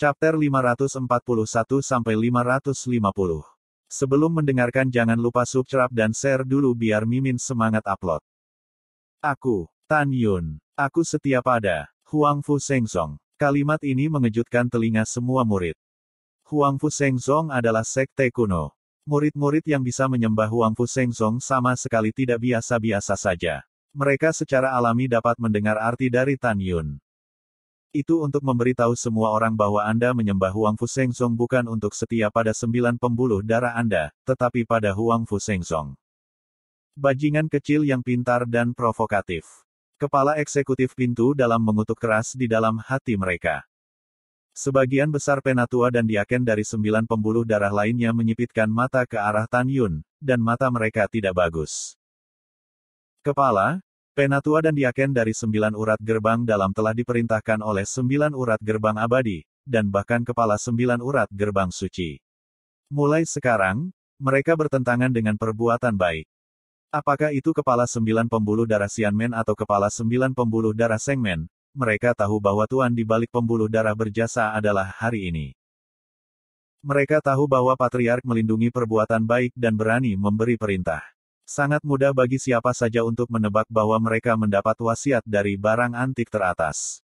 Chapter 541-550. sampai Sebelum mendengarkan jangan lupa subscribe dan share dulu biar Mimin semangat upload. Aku, Tan Yun. Aku setia pada Huang Fu Song. Kalimat ini mengejutkan telinga semua murid. Huang Fu Song adalah sekte kuno. Murid-murid yang bisa menyembah Huang Fu Song sama sekali tidak biasa-biasa saja. Mereka secara alami dapat mendengar arti dari Tan Yun. Itu untuk memberitahu semua orang bahwa Anda menyembah Huang Fu Seng Song bukan untuk setia pada sembilan pembuluh darah Anda, tetapi pada Huang Fu Seng Song. Bajingan kecil yang pintar dan provokatif. Kepala eksekutif pintu dalam mengutuk keras di dalam hati mereka. Sebagian besar penatua dan diaken dari sembilan pembuluh darah lainnya menyipitkan mata ke arah Tan Yun, dan mata mereka tidak bagus. Kepala, Penatua dan diaken dari sembilan urat gerbang dalam telah diperintahkan oleh sembilan urat gerbang abadi, dan bahkan kepala sembilan urat gerbang suci. Mulai sekarang, mereka bertentangan dengan perbuatan baik. Apakah itu kepala sembilan pembuluh darah Sianmen atau kepala sembilan pembuluh darah Sengmen, mereka tahu bahwa tuan di balik pembuluh darah berjasa adalah hari ini. Mereka tahu bahwa Patriark melindungi perbuatan baik dan berani memberi perintah. Sangat mudah bagi siapa saja untuk menebak bahwa mereka mendapat wasiat dari barang antik teratas.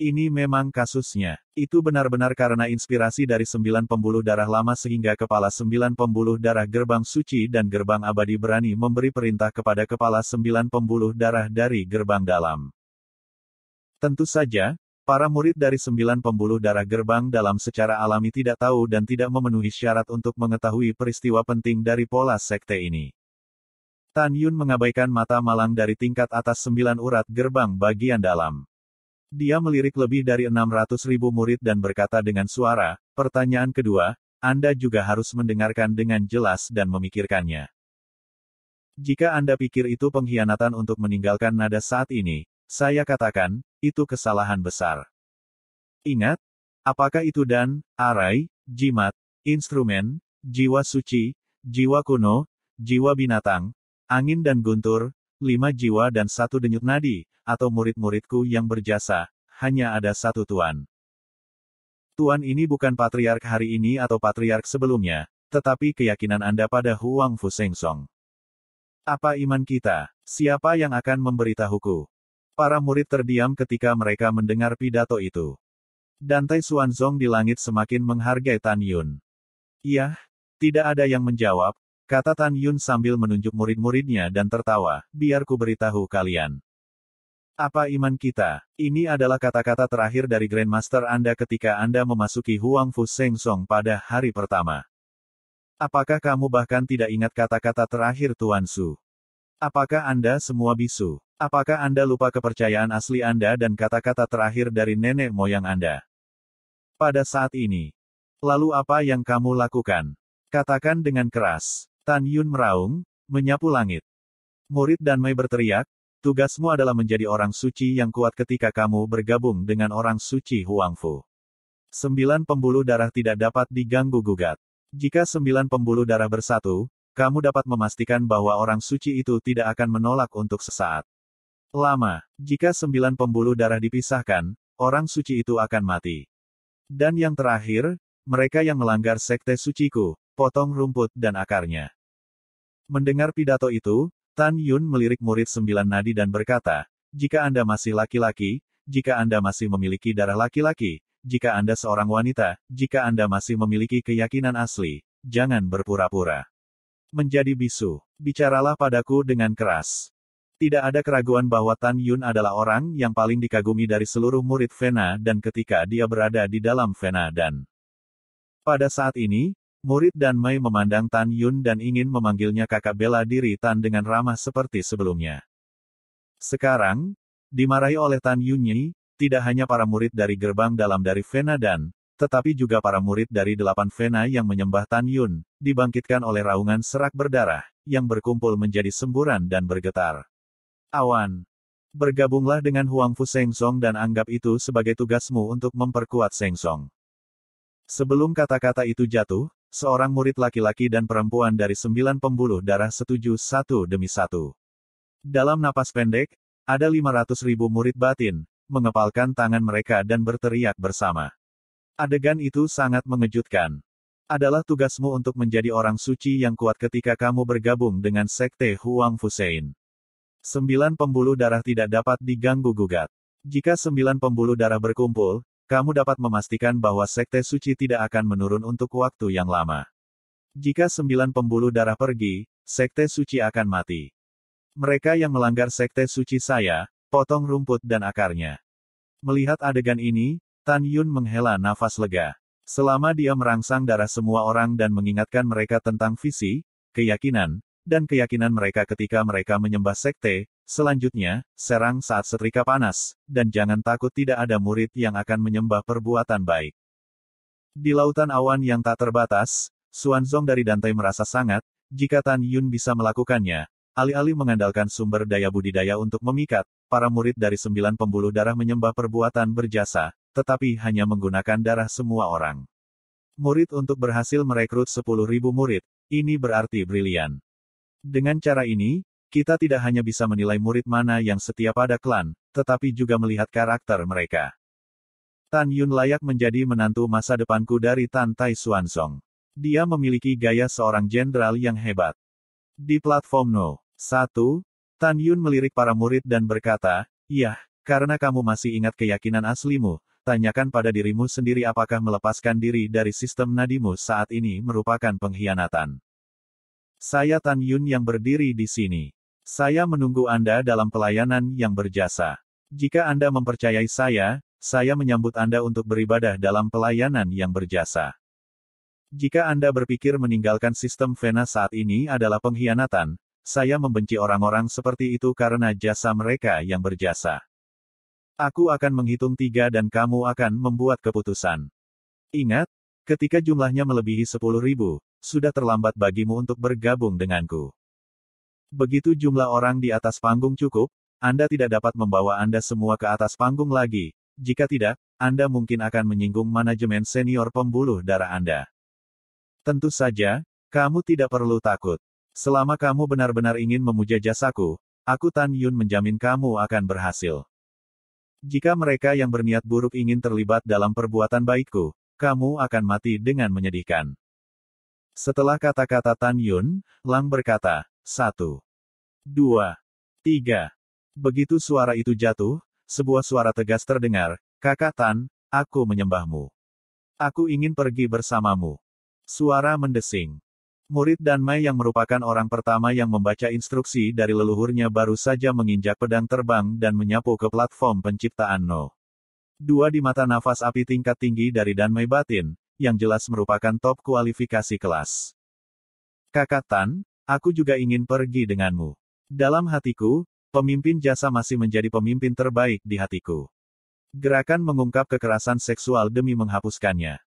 Ini memang kasusnya. Itu benar-benar karena inspirasi dari sembilan pembuluh darah lama sehingga kepala sembilan pembuluh darah gerbang suci dan gerbang abadi berani memberi perintah kepada kepala sembilan pembuluh darah dari gerbang dalam. Tentu saja, para murid dari sembilan pembuluh darah gerbang dalam secara alami tidak tahu dan tidak memenuhi syarat untuk mengetahui peristiwa penting dari pola sekte ini. Tan Yun mengabaikan mata malang dari tingkat atas sembilan urat gerbang bagian dalam. Dia melirik lebih dari enam ratus ribu murid dan berkata dengan suara, pertanyaan kedua, Anda juga harus mendengarkan dengan jelas dan memikirkannya. Jika Anda pikir itu pengkhianatan untuk meninggalkan nada saat ini, saya katakan, itu kesalahan besar. Ingat, apakah itu dan, arai, jimat, instrumen, jiwa suci, jiwa kuno, jiwa binatang, angin dan guntur, lima jiwa dan satu denyut nadi, atau murid-muridku yang berjasa, hanya ada satu tuan. Tuan ini bukan patriark hari ini atau patriark sebelumnya, tetapi keyakinan Anda pada Huang Fu Seng Song. Apa iman kita? Siapa yang akan memberitahuku? Para murid terdiam ketika mereka mendengar pidato itu. Dante Xuanzong di langit semakin menghargai Tan Yun. Yah, tidak ada yang menjawab, Kata Tan Yun sambil menunjuk murid-muridnya dan tertawa, biar ku beritahu kalian. Apa iman kita? Ini adalah kata-kata terakhir dari Grandmaster Anda ketika Anda memasuki Huang Fu Seng Song pada hari pertama. Apakah kamu bahkan tidak ingat kata-kata terakhir Tuan Su? Apakah Anda semua bisu? Apakah Anda lupa kepercayaan asli Anda dan kata-kata terakhir dari nenek moyang Anda? Pada saat ini. Lalu apa yang kamu lakukan? Katakan dengan keras. Tan Yun meraung, menyapu langit. Murid dan Mei berteriak, tugasmu adalah menjadi orang suci yang kuat ketika kamu bergabung dengan orang suci Huangfu. Sembilan pembuluh darah tidak dapat diganggu gugat. Jika sembilan pembuluh darah bersatu, kamu dapat memastikan bahwa orang suci itu tidak akan menolak untuk sesaat. Lama, jika sembilan pembuluh darah dipisahkan, orang suci itu akan mati. Dan yang terakhir, mereka yang melanggar sekte suciku, potong rumput dan akarnya. Mendengar pidato itu, Tan Yun melirik murid sembilan nadi dan berkata, jika Anda masih laki-laki, jika Anda masih memiliki darah laki-laki, jika Anda seorang wanita, jika Anda masih memiliki keyakinan asli, jangan berpura-pura. Menjadi bisu, bicaralah padaku dengan keras. Tidak ada keraguan bahwa Tan Yun adalah orang yang paling dikagumi dari seluruh murid Vena dan ketika dia berada di dalam Vena dan pada saat ini, Murid dan Mei memandang Tan Yun dan ingin memanggilnya kakak bela diri Tan dengan ramah seperti sebelumnya. Sekarang, dimarahi oleh Tan Yun Yunyi, tidak hanya para murid dari gerbang dalam dari Vena dan, tetapi juga para murid dari delapan Vena yang menyembah Tan Yun, dibangkitkan oleh raungan serak berdarah, yang berkumpul menjadi semburan dan bergetar. Awan. Bergabunglah dengan Huang Fu Song dan anggap itu sebagai tugasmu untuk memperkuat Song. Sebelum kata-kata itu jatuh, Seorang murid laki-laki dan perempuan dari sembilan pembuluh darah setuju satu demi satu. Dalam napas pendek, ada 500 ribu murid batin, mengepalkan tangan mereka dan berteriak bersama. Adegan itu sangat mengejutkan. Adalah tugasmu untuk menjadi orang suci yang kuat ketika kamu bergabung dengan sekte Huang Fusein. Sembilan pembuluh darah tidak dapat diganggu gugat. Jika sembilan pembuluh darah berkumpul, kamu dapat memastikan bahwa sekte suci tidak akan menurun untuk waktu yang lama. Jika sembilan pembuluh darah pergi, sekte suci akan mati. Mereka yang melanggar sekte suci saya, potong rumput dan akarnya. Melihat adegan ini, Tan Yun menghela nafas lega. Selama dia merangsang darah semua orang dan mengingatkan mereka tentang visi, keyakinan, dan keyakinan mereka ketika mereka menyembah sekte, Selanjutnya, serang saat setrika panas, dan jangan takut tidak ada murid yang akan menyembah perbuatan baik. Di lautan awan yang tak terbatas, Suanzong dari Dante merasa sangat, jika Tan Yun bisa melakukannya. Alih-alih mengandalkan sumber daya budidaya untuk memikat, para murid dari sembilan pembuluh darah menyembah perbuatan berjasa, tetapi hanya menggunakan darah semua orang. Murid untuk berhasil merekrut sepuluh ribu murid, ini berarti brilian. Dengan cara ini, kita tidak hanya bisa menilai murid mana yang setia pada klan, tetapi juga melihat karakter mereka. Tan Yun layak menjadi menantu masa depanku dari Tan Tai Song. Dia memiliki gaya seorang jenderal yang hebat. Di platform No. 1, Tan Yun melirik para murid dan berkata, Yah, karena kamu masih ingat keyakinan aslimu, tanyakan pada dirimu sendiri apakah melepaskan diri dari sistem nadimu saat ini merupakan pengkhianatan. Saya Tan Yun yang berdiri di sini. Saya menunggu Anda dalam pelayanan yang berjasa. Jika Anda mempercayai saya, saya menyambut Anda untuk beribadah dalam pelayanan yang berjasa. Jika Anda berpikir meninggalkan sistem Vena saat ini adalah pengkhianatan, saya membenci orang-orang seperti itu karena jasa mereka yang berjasa. Aku akan menghitung tiga dan kamu akan membuat keputusan. Ingat, ketika jumlahnya melebihi ribu, sudah terlambat bagimu untuk bergabung denganku. Begitu jumlah orang di atas panggung cukup, Anda tidak dapat membawa Anda semua ke atas panggung lagi. Jika tidak, Anda mungkin akan menyinggung manajemen senior pembuluh darah Anda. Tentu saja, kamu tidak perlu takut. Selama kamu benar-benar ingin memuja jasaku, aku Tan Yun menjamin kamu akan berhasil. Jika mereka yang berniat buruk ingin terlibat dalam perbuatan baikku, kamu akan mati dengan menyedihkan. Setelah kata-kata Tan Yun, Lang berkata, satu. Dua. Tiga. Begitu suara itu jatuh, sebuah suara tegas terdengar, Kakak Tan, aku menyembahmu. Aku ingin pergi bersamamu. Suara mendesing. Murid Dan Mai yang merupakan orang pertama yang membaca instruksi dari leluhurnya baru saja menginjak pedang terbang dan menyapu ke platform penciptaan No. Dua di mata nafas api tingkat tinggi dari Dan Mai Batin, yang jelas merupakan top kualifikasi kelas. Kakak Tan, Aku juga ingin pergi denganmu. Dalam hatiku, pemimpin jasa masih menjadi pemimpin terbaik di hatiku. Gerakan mengungkap kekerasan seksual demi menghapuskannya.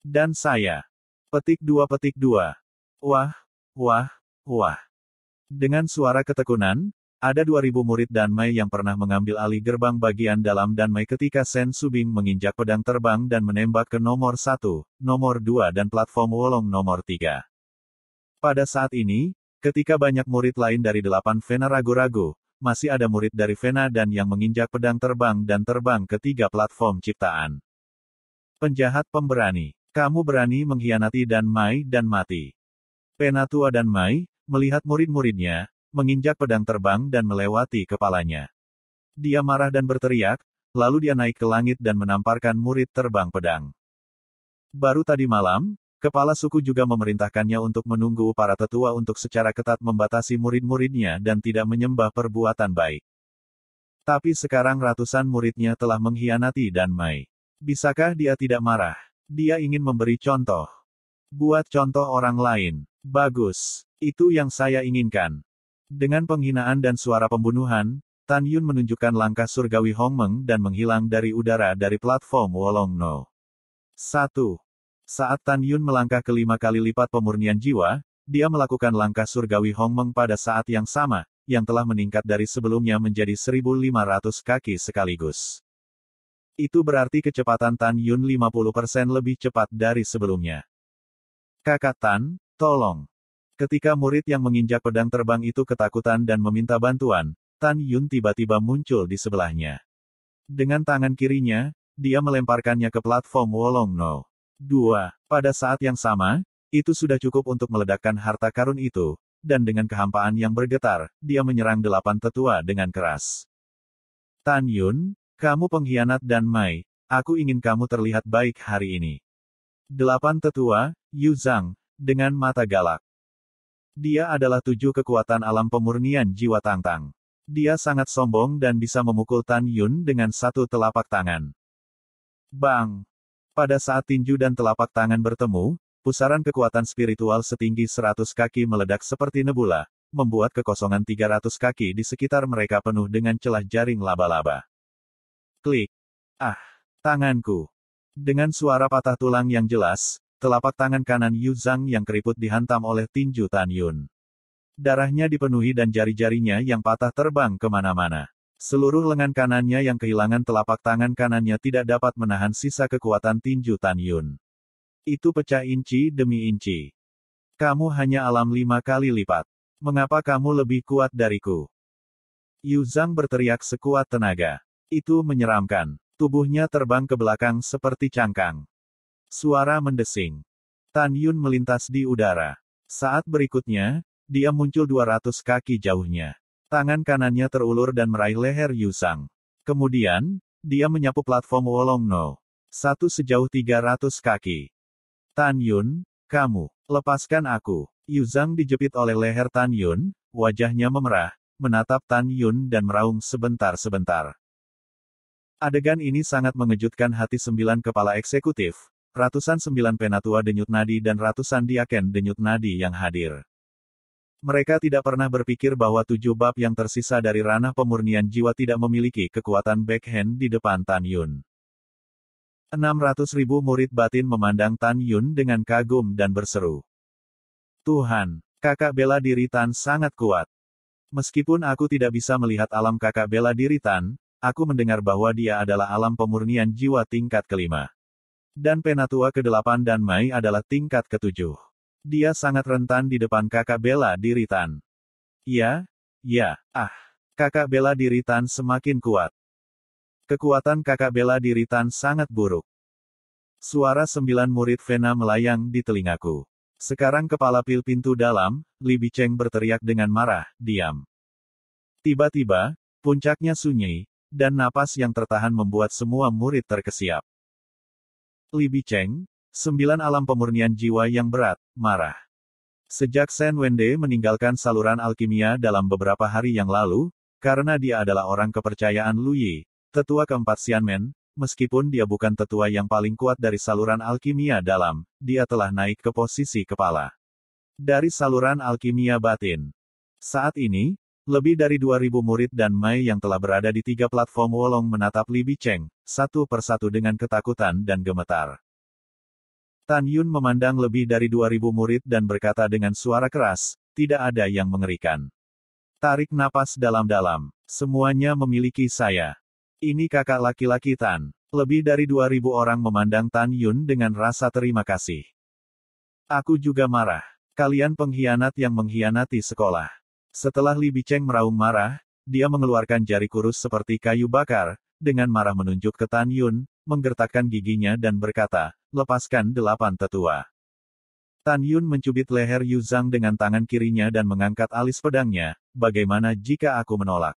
Dan saya. Petik dua petik dua. Wah, wah, wah. Dengan suara ketekunan, ada 2000 murid dan Mai yang pernah mengambil alih gerbang bagian dalam dan Mai ketika Sen Subing menginjak pedang terbang dan menembak ke nomor satu, nomor dua dan platform Wolong nomor tiga. Pada saat ini, ketika banyak murid lain dari delapan Vena ragu-ragu, masih ada murid dari Vena dan yang menginjak pedang terbang dan terbang ke tiga platform ciptaan. Penjahat pemberani, kamu berani mengkhianati dan Mai dan mati. Penatua dan Mai, melihat murid-muridnya, menginjak pedang terbang dan melewati kepalanya. Dia marah dan berteriak, lalu dia naik ke langit dan menamparkan murid terbang pedang. Baru tadi malam, Kepala suku juga memerintahkannya untuk menunggu para tetua untuk secara ketat membatasi murid-muridnya dan tidak menyembah perbuatan baik. Tapi sekarang ratusan muridnya telah mengkhianati Dan Mai. Bisakah dia tidak marah? Dia ingin memberi contoh. Buat contoh orang lain. Bagus. Itu yang saya inginkan. Dengan penghinaan dan suara pembunuhan, Tan Yun menunjukkan langkah surgawi Hong Meng dan menghilang dari udara dari platform Wolong No. 1. Saat Tan Yun melangkah kelima kali lipat pemurnian jiwa, dia melakukan langkah surgawi Hong Meng pada saat yang sama, yang telah meningkat dari sebelumnya menjadi 1.500 kaki sekaligus. Itu berarti kecepatan Tan Yun 50% lebih cepat dari sebelumnya. Kakak Tan, tolong. Ketika murid yang menginjak pedang terbang itu ketakutan dan meminta bantuan, Tan Yun tiba-tiba muncul di sebelahnya. Dengan tangan kirinya, dia melemparkannya ke platform Wolong No. 2. Pada saat yang sama, itu sudah cukup untuk meledakkan harta karun itu, dan dengan kehampaan yang bergetar, dia menyerang delapan tetua dengan keras. Tan Yun, kamu pengkhianat dan Mai, aku ingin kamu terlihat baik hari ini. Delapan tetua, Yu Zhang, dengan mata galak. Dia adalah tujuh kekuatan alam pemurnian jiwa Tang Tang. Dia sangat sombong dan bisa memukul Tan Yun dengan satu telapak tangan. Bang! Pada saat tinju dan telapak tangan bertemu, pusaran kekuatan spiritual setinggi 100 kaki meledak seperti nebula, membuat kekosongan 300 kaki di sekitar mereka penuh dengan celah jaring laba-laba. Klik. Ah, tanganku. Dengan suara patah tulang yang jelas, telapak tangan kanan Yu Zhang yang keriput dihantam oleh tinju Tan Yun. Darahnya dipenuhi dan jari-jarinya yang patah terbang kemana-mana. Seluruh lengan kanannya yang kehilangan telapak tangan kanannya tidak dapat menahan sisa kekuatan tinju Tan Yun. Itu pecah inci demi inci. Kamu hanya alam lima kali lipat. Mengapa kamu lebih kuat dariku? Yu Zhang berteriak sekuat tenaga. Itu menyeramkan. Tubuhnya terbang ke belakang seperti cangkang. Suara mendesing. Tan Yun melintas di udara. Saat berikutnya, dia muncul 200 kaki jauhnya. Tangan kanannya terulur dan meraih leher Yusang. Kemudian, dia menyapu platform Wolongno. Satu sejauh 300 kaki. Tan Yun, kamu, lepaskan aku. Yuzang dijepit oleh leher Tan Yun, wajahnya memerah, menatap Tan Yun dan meraung sebentar-sebentar. Adegan ini sangat mengejutkan hati sembilan kepala eksekutif, ratusan sembilan penatua denyut nadi dan ratusan diaken denyut nadi yang hadir. Mereka tidak pernah berpikir bahwa tujuh bab yang tersisa dari ranah pemurnian jiwa tidak memiliki kekuatan backhand di depan Tan Yun. 600 ribu murid batin memandang Tan Yun dengan kagum dan berseru. Tuhan, kakak bela diri Tan sangat kuat. Meskipun aku tidak bisa melihat alam kakak bela diri Tan, aku mendengar bahwa dia adalah alam pemurnian jiwa tingkat kelima. Dan Penatua ke-8 dan Mai adalah tingkat ketujuh dia sangat rentan di depan kakak bela diri Ya, ya, ah. Kakak bela diri semakin kuat. Kekuatan kakak bela diri sangat buruk. Suara sembilan murid Vena melayang di telingaku. Sekarang kepala pil pintu dalam, Li Bicheng berteriak dengan marah, diam. Tiba-tiba, puncaknya sunyi, dan napas yang tertahan membuat semua murid terkesiap. Li Bicheng, Sembilan alam pemurnian jiwa yang berat, marah. Sejak Shen Wende meninggalkan saluran alkimia dalam beberapa hari yang lalu, karena dia adalah orang kepercayaan Luyi, tetua keempat Xianmen, meskipun dia bukan tetua yang paling kuat dari saluran alkimia dalam, dia telah naik ke posisi kepala. Dari saluran alkimia batin. Saat ini, lebih dari 2.000 murid dan Mai yang telah berada di tiga platform Wolong menatap Li Bicheng, satu persatu dengan ketakutan dan gemetar. Tan Yun memandang lebih dari 2000 murid dan berkata dengan suara keras, tidak ada yang mengerikan. Tarik napas dalam-dalam. Semuanya memiliki saya. Ini kakak laki-laki Tan. Lebih dari 2000 orang memandang Tan Yun dengan rasa terima kasih. Aku juga marah. Kalian pengkhianat yang mengkhianati sekolah. Setelah Li Biceng meraung marah, dia mengeluarkan jari kurus seperti kayu bakar, dengan marah menunjuk ke Tan Yun, menggertakkan giginya dan berkata, lepaskan delapan tetua. Tan Yun mencubit leher Yu Zhang dengan tangan kirinya dan mengangkat alis pedangnya, bagaimana jika aku menolak?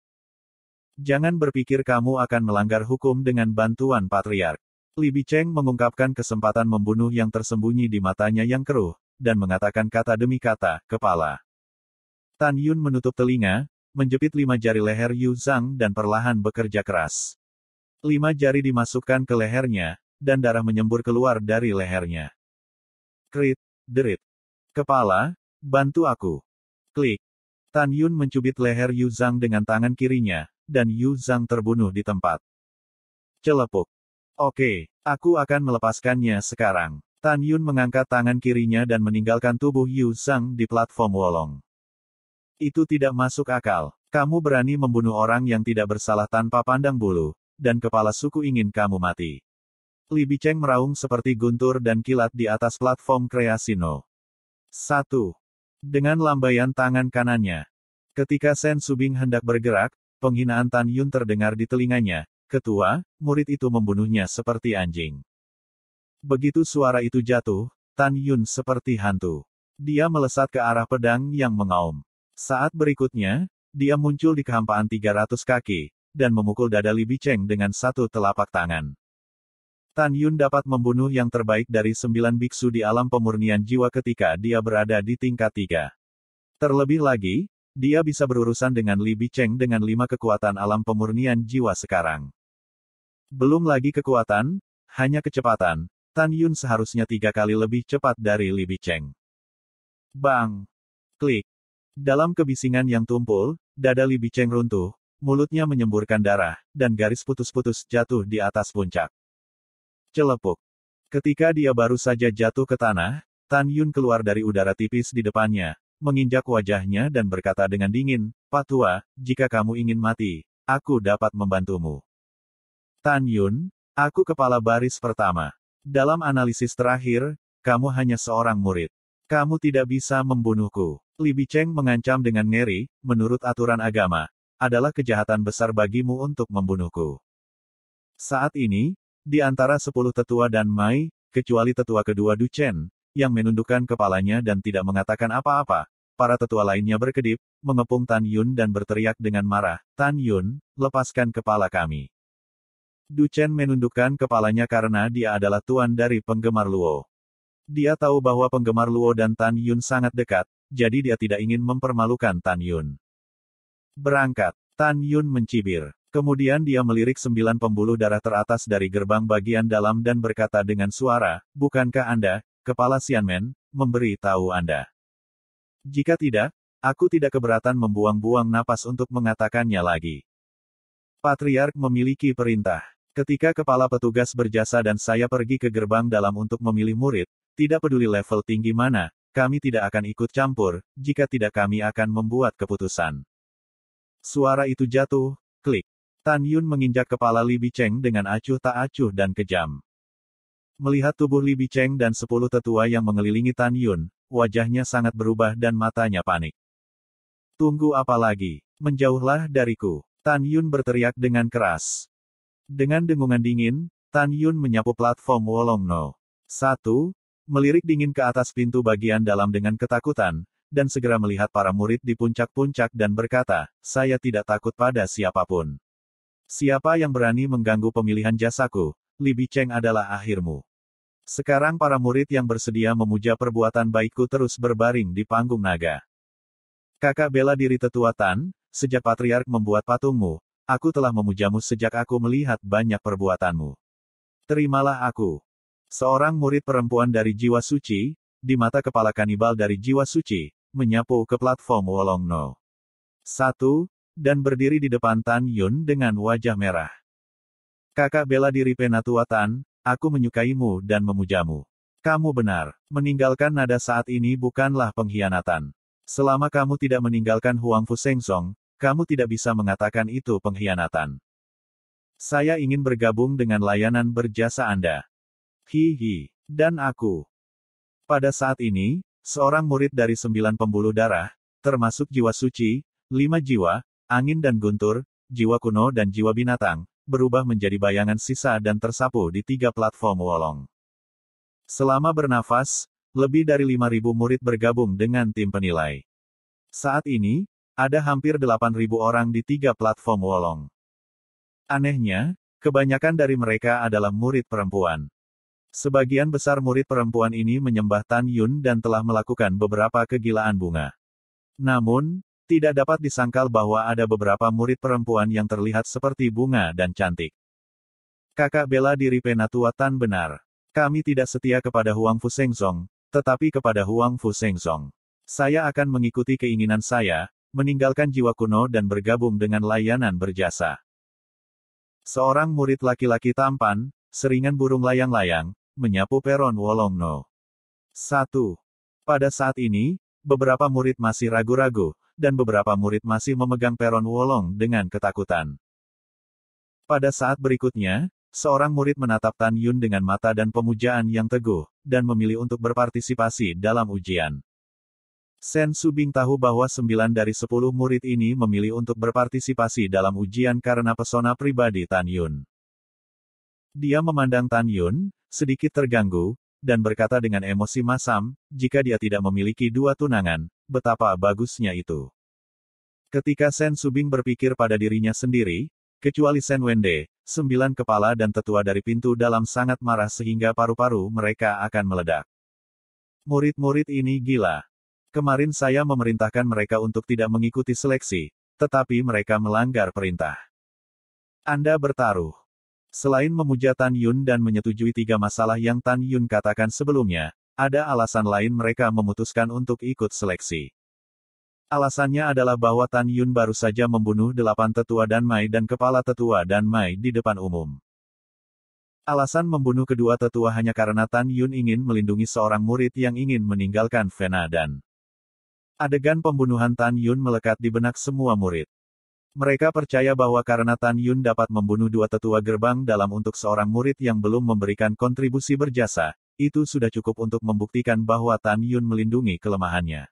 Jangan berpikir kamu akan melanggar hukum dengan bantuan patriark. Li Bicheng mengungkapkan kesempatan membunuh yang tersembunyi di matanya yang keruh, dan mengatakan kata demi kata, kepala. Tan Yun menutup telinga, menjepit lima jari leher Yu Zhang dan perlahan bekerja keras. Lima jari dimasukkan ke lehernya, dan darah menyembur keluar dari lehernya. Krit, derit. Kepala, bantu aku. Klik. Tan Yun mencubit leher Yu Zhang dengan tangan kirinya, dan Yu Zhang terbunuh di tempat. Celepuk. Oke, aku akan melepaskannya sekarang. Tan Yun mengangkat tangan kirinya dan meninggalkan tubuh Yu Zhang di platform Wolong. Itu tidak masuk akal. Kamu berani membunuh orang yang tidak bersalah tanpa pandang bulu, dan kepala suku ingin kamu mati. Li Biceng meraung seperti guntur dan kilat di atas platform kreasino. 1. Dengan lambaian tangan kanannya. Ketika Sen Subing hendak bergerak, penghinaan Tan Yun terdengar di telinganya. Ketua, murid itu membunuhnya seperti anjing. Begitu suara itu jatuh, Tan Yun seperti hantu. Dia melesat ke arah pedang yang mengaum. Saat berikutnya, dia muncul di kehampaan 300 kaki, dan memukul dada Li Bicheng dengan satu telapak tangan. Tan Yun dapat membunuh yang terbaik dari sembilan biksu di alam pemurnian jiwa ketika dia berada di tingkat tiga. Terlebih lagi, dia bisa berurusan dengan Li Bicheng dengan lima kekuatan alam pemurnian jiwa sekarang. Belum lagi kekuatan, hanya kecepatan, Tan Yun seharusnya tiga kali lebih cepat dari Li Bicheng. Bang! Klik! Dalam kebisingan yang tumpul, dada Li Bicheng runtuh, Mulutnya menyemburkan darah, dan garis putus-putus jatuh di atas puncak. Celepuk. Ketika dia baru saja jatuh ke tanah, Tan Yun keluar dari udara tipis di depannya, menginjak wajahnya dan berkata dengan dingin, Patua, jika kamu ingin mati, aku dapat membantumu. Tan Yun, aku kepala baris pertama. Dalam analisis terakhir, kamu hanya seorang murid. Kamu tidak bisa membunuhku. Li Bicheng mengancam dengan ngeri, menurut aturan agama, adalah kejahatan besar bagimu untuk membunuhku. Saat ini, di antara sepuluh tetua dan Mai, kecuali tetua kedua Duchen, yang menundukkan kepalanya dan tidak mengatakan apa-apa, para tetua lainnya berkedip, mengepung Tan Yun dan berteriak dengan marah, Tan Yun, lepaskan kepala kami. Duchen menundukkan kepalanya karena dia adalah tuan dari penggemar Luo. Dia tahu bahwa penggemar Luo dan Tan Yun sangat dekat, jadi dia tidak ingin mempermalukan Tan Yun. Berangkat. Tan Yun mencibir. Kemudian dia melirik sembilan pembuluh darah teratas dari gerbang bagian dalam dan berkata dengan suara, Bukankah Anda, Kepala Sianmen, memberi tahu Anda? Jika tidak, aku tidak keberatan membuang-buang napas untuk mengatakannya lagi. Patriark memiliki perintah. Ketika kepala petugas berjasa dan saya pergi ke gerbang dalam untuk memilih murid, tidak peduli level tinggi mana, kami tidak akan ikut campur, jika tidak kami akan membuat keputusan. Suara itu jatuh, klik. Tan Yun menginjak kepala Li Bicheng dengan acuh tak acuh dan kejam. Melihat tubuh Li Bicheng dan sepuluh tetua yang mengelilingi Tan Yun, wajahnya sangat berubah dan matanya panik. Tunggu apa lagi? Menjauhlah dariku. Tan Yun berteriak dengan keras. Dengan dengungan dingin, Tan Yun menyapu platform Wolongno. 1. Melirik dingin ke atas pintu bagian dalam dengan ketakutan, dan segera melihat para murid di puncak-puncak dan berkata, saya tidak takut pada siapapun. Siapa yang berani mengganggu pemilihan jasaku, Libi Cheng adalah akhirmu. Sekarang para murid yang bersedia memuja perbuatan baikku terus berbaring di panggung naga. Kakak bela diri tetua Tan, sejak patriark membuat patungmu, aku telah memujamu sejak aku melihat banyak perbuatanmu. Terimalah aku. Seorang murid perempuan dari jiwa suci, di mata kepala kanibal dari jiwa suci, menyapu ke platform Wolongno. Satu, dan berdiri di depan Tan Yun dengan wajah merah. Kakak bela diri Penatua Tan, aku menyukaimu dan memujamu. Kamu benar, meninggalkan nada saat ini bukanlah pengkhianatan. Selama kamu tidak meninggalkan Huang Fu Song, kamu tidak bisa mengatakan itu pengkhianatan. Saya ingin bergabung dengan layanan berjasa Anda. Hihi. Dan aku. Pada saat ini, Seorang murid dari sembilan pembuluh darah, termasuk jiwa suci, lima jiwa, angin dan guntur, jiwa kuno dan jiwa binatang, berubah menjadi bayangan sisa dan tersapu di tiga platform wolong. Selama bernafas, lebih dari lima ribu murid bergabung dengan tim penilai. Saat ini, ada hampir delapan ribu orang di tiga platform wolong. Anehnya, kebanyakan dari mereka adalah murid perempuan. Sebagian besar murid perempuan ini menyembah Tan Yun dan telah melakukan beberapa kegilaan bunga. Namun, tidak dapat disangkal bahwa ada beberapa murid perempuan yang terlihat seperti bunga dan cantik. Kakak bela diri Penatua Tan benar. Kami tidak setia kepada Huang Fu Song, tetapi kepada Huang Fu Song. Saya akan mengikuti keinginan saya, meninggalkan jiwa kuno dan bergabung dengan layanan berjasa. Seorang murid laki-laki tampan, seringan burung layang-layang, menyapu peron Wolongno. 1. Pada saat ini, beberapa murid masih ragu-ragu, dan beberapa murid masih memegang peron Wolong dengan ketakutan. Pada saat berikutnya, seorang murid menatap Tan Yun dengan mata dan pemujaan yang teguh, dan memilih untuk berpartisipasi dalam ujian. Sen Subing tahu bahwa sembilan dari sepuluh murid ini memilih untuk berpartisipasi dalam ujian karena pesona pribadi Tan Yun. Dia memandang Tan Yun, sedikit terganggu, dan berkata dengan emosi masam, jika dia tidak memiliki dua tunangan, betapa bagusnya itu. Ketika Sen Subing berpikir pada dirinya sendiri, kecuali Sen Wende, sembilan kepala dan tetua dari pintu dalam sangat marah sehingga paru-paru mereka akan meledak. Murid-murid ini gila. Kemarin saya memerintahkan mereka untuk tidak mengikuti seleksi, tetapi mereka melanggar perintah. Anda bertaruh. Selain memuja Tan Yun dan menyetujui tiga masalah yang Tan Yun katakan sebelumnya, ada alasan lain mereka memutuskan untuk ikut seleksi. Alasannya adalah bahwa Tan Yun baru saja membunuh delapan tetua dan Mai dan kepala tetua dan Mai di depan umum. Alasan membunuh kedua tetua hanya karena Tan Yun ingin melindungi seorang murid yang ingin meninggalkan Vena dan Adegan pembunuhan Tan Yun melekat di benak semua murid. Mereka percaya bahwa karena Tan Yun dapat membunuh dua tetua gerbang dalam untuk seorang murid yang belum memberikan kontribusi berjasa, itu sudah cukup untuk membuktikan bahwa Tan Yun melindungi kelemahannya.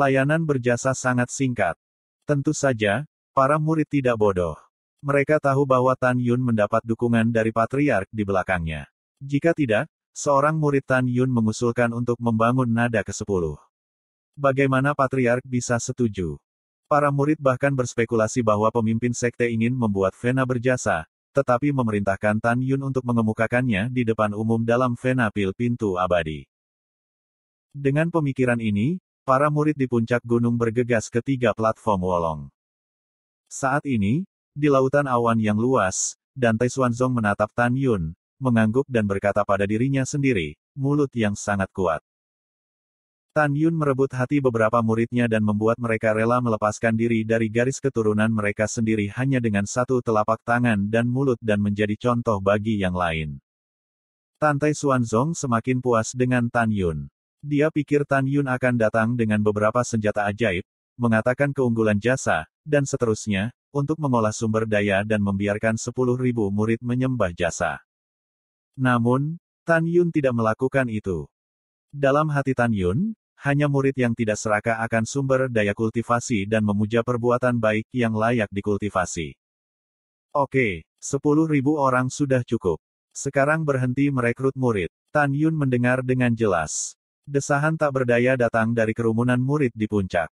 Layanan berjasa sangat singkat. Tentu saja, para murid tidak bodoh. Mereka tahu bahwa Tan Yun mendapat dukungan dari patriark di belakangnya. Jika tidak, seorang murid Tan Yun mengusulkan untuk membangun nada ke-10. Bagaimana patriark bisa setuju? Para murid bahkan berspekulasi bahwa pemimpin sekte ingin membuat Vena berjasa, tetapi memerintahkan Tan Yun untuk mengemukakannya di depan umum dalam Vena Pil Pintu Abadi. Dengan pemikiran ini, para murid di puncak gunung bergegas ke tiga platform Wolong. Saat ini, di lautan awan yang luas, Dante Xuanzong menatap Tan Yun, mengangguk dan berkata pada dirinya sendiri, mulut yang sangat kuat. Tan Yun merebut hati beberapa muridnya dan membuat mereka rela melepaskan diri dari garis keturunan mereka sendiri hanya dengan satu telapak tangan dan mulut dan menjadi contoh bagi yang lain. Tantai Xuanzong semakin puas dengan Tan Yun. Dia pikir Tan Yun akan datang dengan beberapa senjata ajaib, mengatakan keunggulan jasa, dan seterusnya, untuk mengolah sumber daya dan membiarkan 10.000 murid menyembah jasa. Namun, Tan Yun tidak melakukan itu. Dalam hati Tan Yun, hanya murid yang tidak serakah akan sumber daya kultivasi dan memuja perbuatan baik yang layak dikultivasi. Oke, ribu orang sudah cukup. Sekarang berhenti merekrut murid. Tan Yun mendengar dengan jelas. Desahan tak berdaya datang dari kerumunan murid di puncak.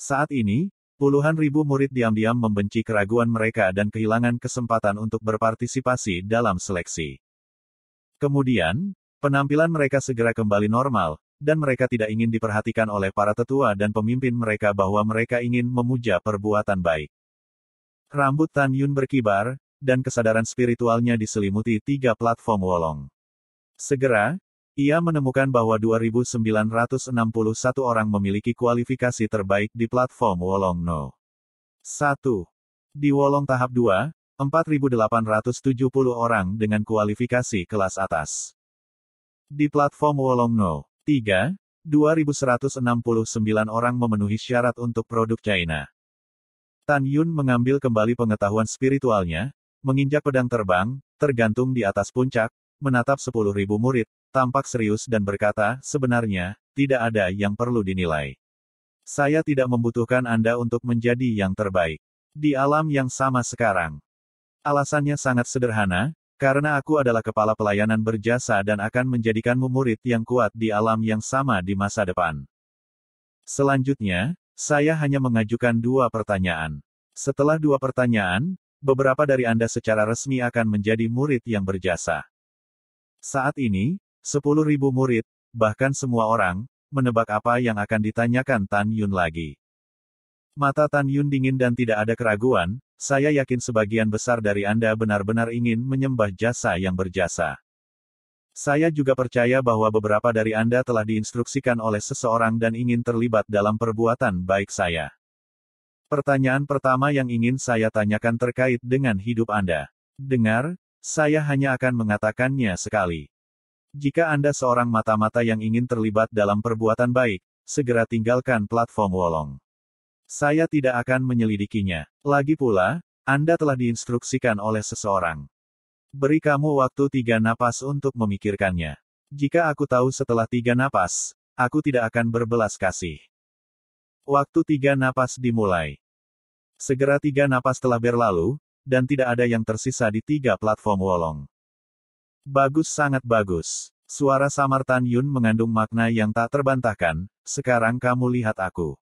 Saat ini, puluhan ribu murid diam-diam membenci keraguan mereka dan kehilangan kesempatan untuk berpartisipasi dalam seleksi. Kemudian, penampilan mereka segera kembali normal, dan mereka tidak ingin diperhatikan oleh para tetua dan pemimpin mereka bahwa mereka ingin memuja perbuatan baik. Rambut Tan Yun berkibar, dan kesadaran spiritualnya diselimuti tiga platform wolong. Segera, ia menemukan bahwa 2.961 orang memiliki kualifikasi terbaik di platform Wolong No. 1. Di Wolong tahap 2, 4.870 orang dengan kualifikasi kelas atas. Di platform Wolong No. 3. 2169 orang memenuhi syarat untuk produk China. Tan Yun mengambil kembali pengetahuan spiritualnya, menginjak pedang terbang, tergantung di atas puncak, menatap 10.000 murid, tampak serius dan berkata, sebenarnya, tidak ada yang perlu dinilai. Saya tidak membutuhkan Anda untuk menjadi yang terbaik. Di alam yang sama sekarang. Alasannya sangat sederhana, karena aku adalah kepala pelayanan berjasa dan akan menjadikanmu murid yang kuat di alam yang sama di masa depan. Selanjutnya, saya hanya mengajukan dua pertanyaan. Setelah dua pertanyaan, beberapa dari Anda secara resmi akan menjadi murid yang berjasa. Saat ini, 10.000 murid, bahkan semua orang, menebak apa yang akan ditanyakan Tan Yun lagi. Mata Tan Yun dingin dan tidak ada keraguan, saya yakin sebagian besar dari Anda benar-benar ingin menyembah jasa yang berjasa. Saya juga percaya bahwa beberapa dari Anda telah diinstruksikan oleh seseorang dan ingin terlibat dalam perbuatan baik saya. Pertanyaan pertama yang ingin saya tanyakan terkait dengan hidup Anda. Dengar, saya hanya akan mengatakannya sekali. Jika Anda seorang mata-mata yang ingin terlibat dalam perbuatan baik, segera tinggalkan platform Wolong. Saya tidak akan menyelidikinya. Lagi pula, Anda telah diinstruksikan oleh seseorang. Beri kamu waktu tiga napas untuk memikirkannya. Jika aku tahu setelah tiga napas, aku tidak akan berbelas kasih. Waktu tiga napas dimulai. Segera tiga napas telah berlalu, dan tidak ada yang tersisa di tiga platform Wolong. Bagus sangat bagus. Suara samar Tan Yun mengandung makna yang tak terbantahkan, sekarang kamu lihat aku.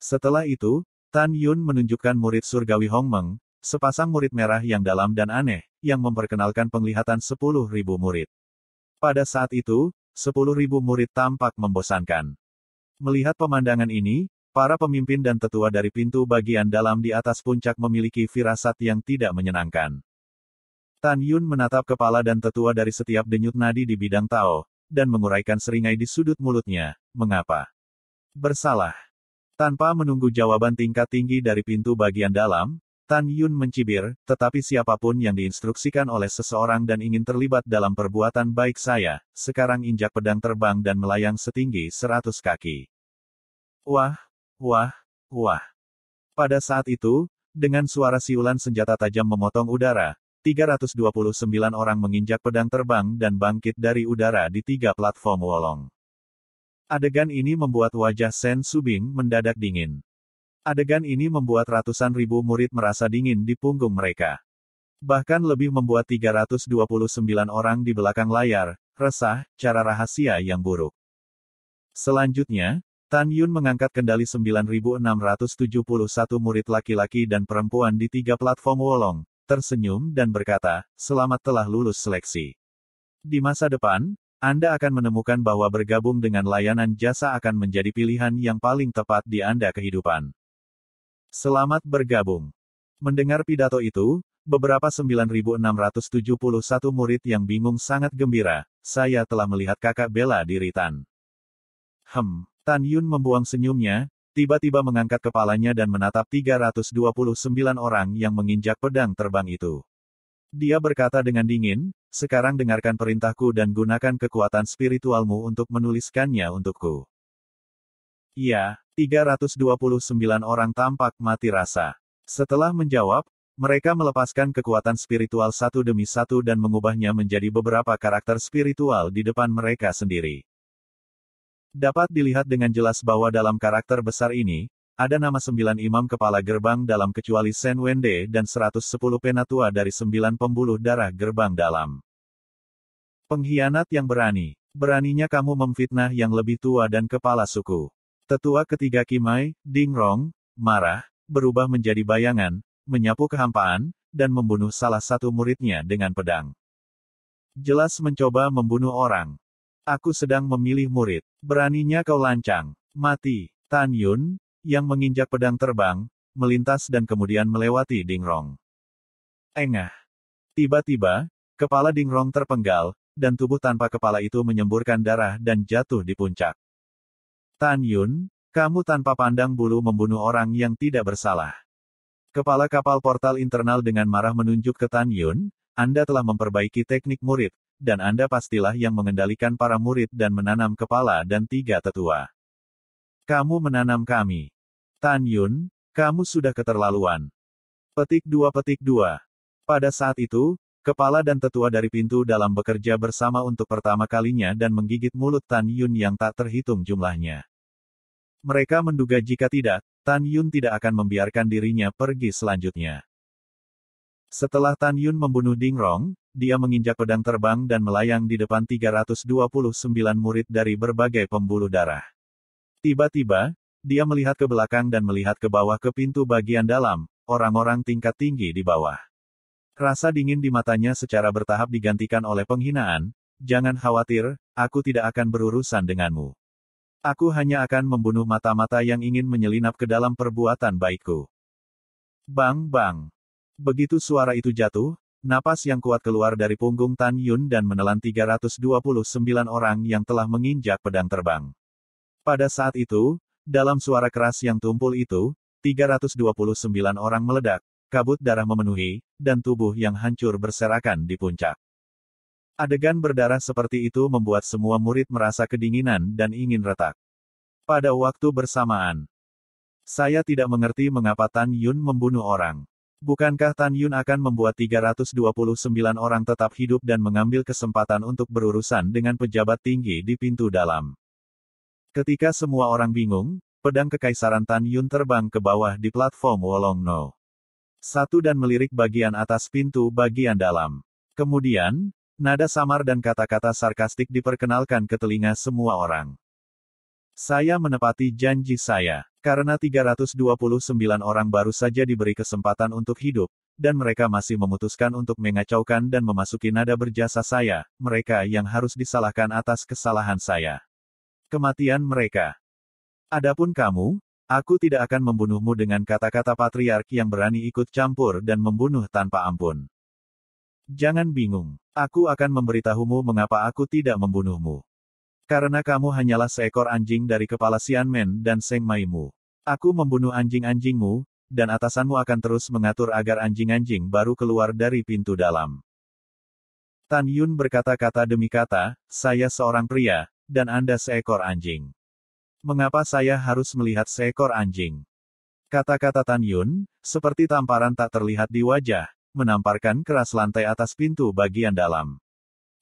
Setelah itu, Tan Yun menunjukkan murid surgawi Hong Meng, sepasang murid merah yang dalam dan aneh, yang memperkenalkan penglihatan 10.000 murid. Pada saat itu, 10.000 murid tampak membosankan. Melihat pemandangan ini, para pemimpin dan tetua dari pintu bagian dalam di atas puncak memiliki firasat yang tidak menyenangkan. Tan Yun menatap kepala dan tetua dari setiap denyut nadi di bidang Tao, dan menguraikan seringai di sudut mulutnya, mengapa? Bersalah. Tanpa menunggu jawaban tingkat tinggi dari pintu bagian dalam, Tan Yun mencibir, tetapi siapapun yang diinstruksikan oleh seseorang dan ingin terlibat dalam perbuatan baik saya, sekarang injak pedang terbang dan melayang setinggi seratus kaki. Wah, wah, wah. Pada saat itu, dengan suara siulan senjata tajam memotong udara, 329 orang menginjak pedang terbang dan bangkit dari udara di tiga platform wolong. Adegan ini membuat wajah Sen Subing mendadak dingin. Adegan ini membuat ratusan ribu murid merasa dingin di punggung mereka. Bahkan lebih membuat 329 orang di belakang layar, resah, cara rahasia yang buruk. Selanjutnya, Tan Yun mengangkat kendali 9.671 murid laki-laki dan perempuan di tiga platform Wolong, tersenyum dan berkata, selamat telah lulus seleksi. Di masa depan, anda akan menemukan bahwa bergabung dengan layanan jasa akan menjadi pilihan yang paling tepat di Anda kehidupan. Selamat bergabung. Mendengar pidato itu, beberapa 9.671 murid yang bingung sangat gembira, saya telah melihat kakak Bella di Ritan. Hem, Tan Yun membuang senyumnya, tiba-tiba mengangkat kepalanya dan menatap 329 orang yang menginjak pedang terbang itu. Dia berkata dengan dingin, sekarang dengarkan perintahku dan gunakan kekuatan spiritualmu untuk menuliskannya untukku. Iya, 329 orang tampak mati rasa. Setelah menjawab, mereka melepaskan kekuatan spiritual satu demi satu dan mengubahnya menjadi beberapa karakter spiritual di depan mereka sendiri. Dapat dilihat dengan jelas bahwa dalam karakter besar ini, ada nama sembilan imam kepala gerbang dalam kecuali Sen Wende dan 110 penatua dari sembilan pembuluh darah gerbang dalam. Pengkhianat yang berani. Beraninya kamu memfitnah yang lebih tua dan kepala suku. Tetua ketiga Kimai, Ding Rong, marah, berubah menjadi bayangan, menyapu kehampaan, dan membunuh salah satu muridnya dengan pedang. Jelas mencoba membunuh orang. Aku sedang memilih murid. Beraninya kau lancang. Mati. Tan Yun, yang menginjak pedang terbang, melintas dan kemudian melewati Dingrong. Engah. Tiba-tiba, kepala Dingrong terpenggal, dan tubuh tanpa kepala itu menyemburkan darah dan jatuh di puncak. Tan Yun, kamu tanpa pandang bulu membunuh orang yang tidak bersalah. Kepala kapal portal internal dengan marah menunjuk ke Tan Yun, Anda telah memperbaiki teknik murid, dan Anda pastilah yang mengendalikan para murid dan menanam kepala dan tiga tetua. Kamu menanam kami. Tan Yun, kamu sudah keterlaluan. Petik dua petik dua. Pada saat itu, kepala dan tetua dari pintu dalam bekerja bersama untuk pertama kalinya dan menggigit mulut Tan Yun yang tak terhitung jumlahnya. Mereka menduga jika tidak, Tan Yun tidak akan membiarkan dirinya pergi selanjutnya. Setelah Tan Yun membunuh Ding Rong, dia menginjak pedang terbang dan melayang di depan 329 murid dari berbagai pembuluh darah. Tiba-tiba, dia melihat ke belakang dan melihat ke bawah ke pintu bagian dalam, orang-orang tingkat tinggi di bawah. Rasa dingin di matanya secara bertahap digantikan oleh penghinaan, jangan khawatir, aku tidak akan berurusan denganmu. Aku hanya akan membunuh mata-mata yang ingin menyelinap ke dalam perbuatan baikku. Bang, bang. Begitu suara itu jatuh, napas yang kuat keluar dari punggung Tan Yun dan menelan 329 orang yang telah menginjak pedang terbang. Pada saat itu, dalam suara keras yang tumpul itu, 329 orang meledak, kabut darah memenuhi, dan tubuh yang hancur berserakan di puncak. Adegan berdarah seperti itu membuat semua murid merasa kedinginan dan ingin retak. Pada waktu bersamaan, saya tidak mengerti mengapa Tan Yun membunuh orang. Bukankah Tan Yun akan membuat 329 orang tetap hidup dan mengambil kesempatan untuk berurusan dengan pejabat tinggi di pintu dalam? Ketika semua orang bingung, pedang kekaisaran Tan Yun terbang ke bawah di platform Wolong No. Satu dan melirik bagian atas pintu bagian dalam. Kemudian, nada samar dan kata-kata sarkastik diperkenalkan ke telinga semua orang. Saya menepati janji saya, karena 329 orang baru saja diberi kesempatan untuk hidup, dan mereka masih memutuskan untuk mengacaukan dan memasuki nada berjasa saya, mereka yang harus disalahkan atas kesalahan saya kematian mereka. Adapun kamu, aku tidak akan membunuhmu dengan kata-kata patriark yang berani ikut campur dan membunuh tanpa ampun. Jangan bingung, aku akan memberitahumu mengapa aku tidak membunuhmu. Karena kamu hanyalah seekor anjing dari kepala Sianmen dan Seng Maimu. Aku membunuh anjing-anjingmu, dan atasanmu akan terus mengatur agar anjing-anjing baru keluar dari pintu dalam. Tan Yun berkata kata demi kata, saya seorang pria, dan Anda seekor anjing. Mengapa saya harus melihat seekor anjing? Kata-kata Tan Yun, seperti tamparan tak terlihat di wajah, menamparkan keras lantai atas pintu bagian dalam.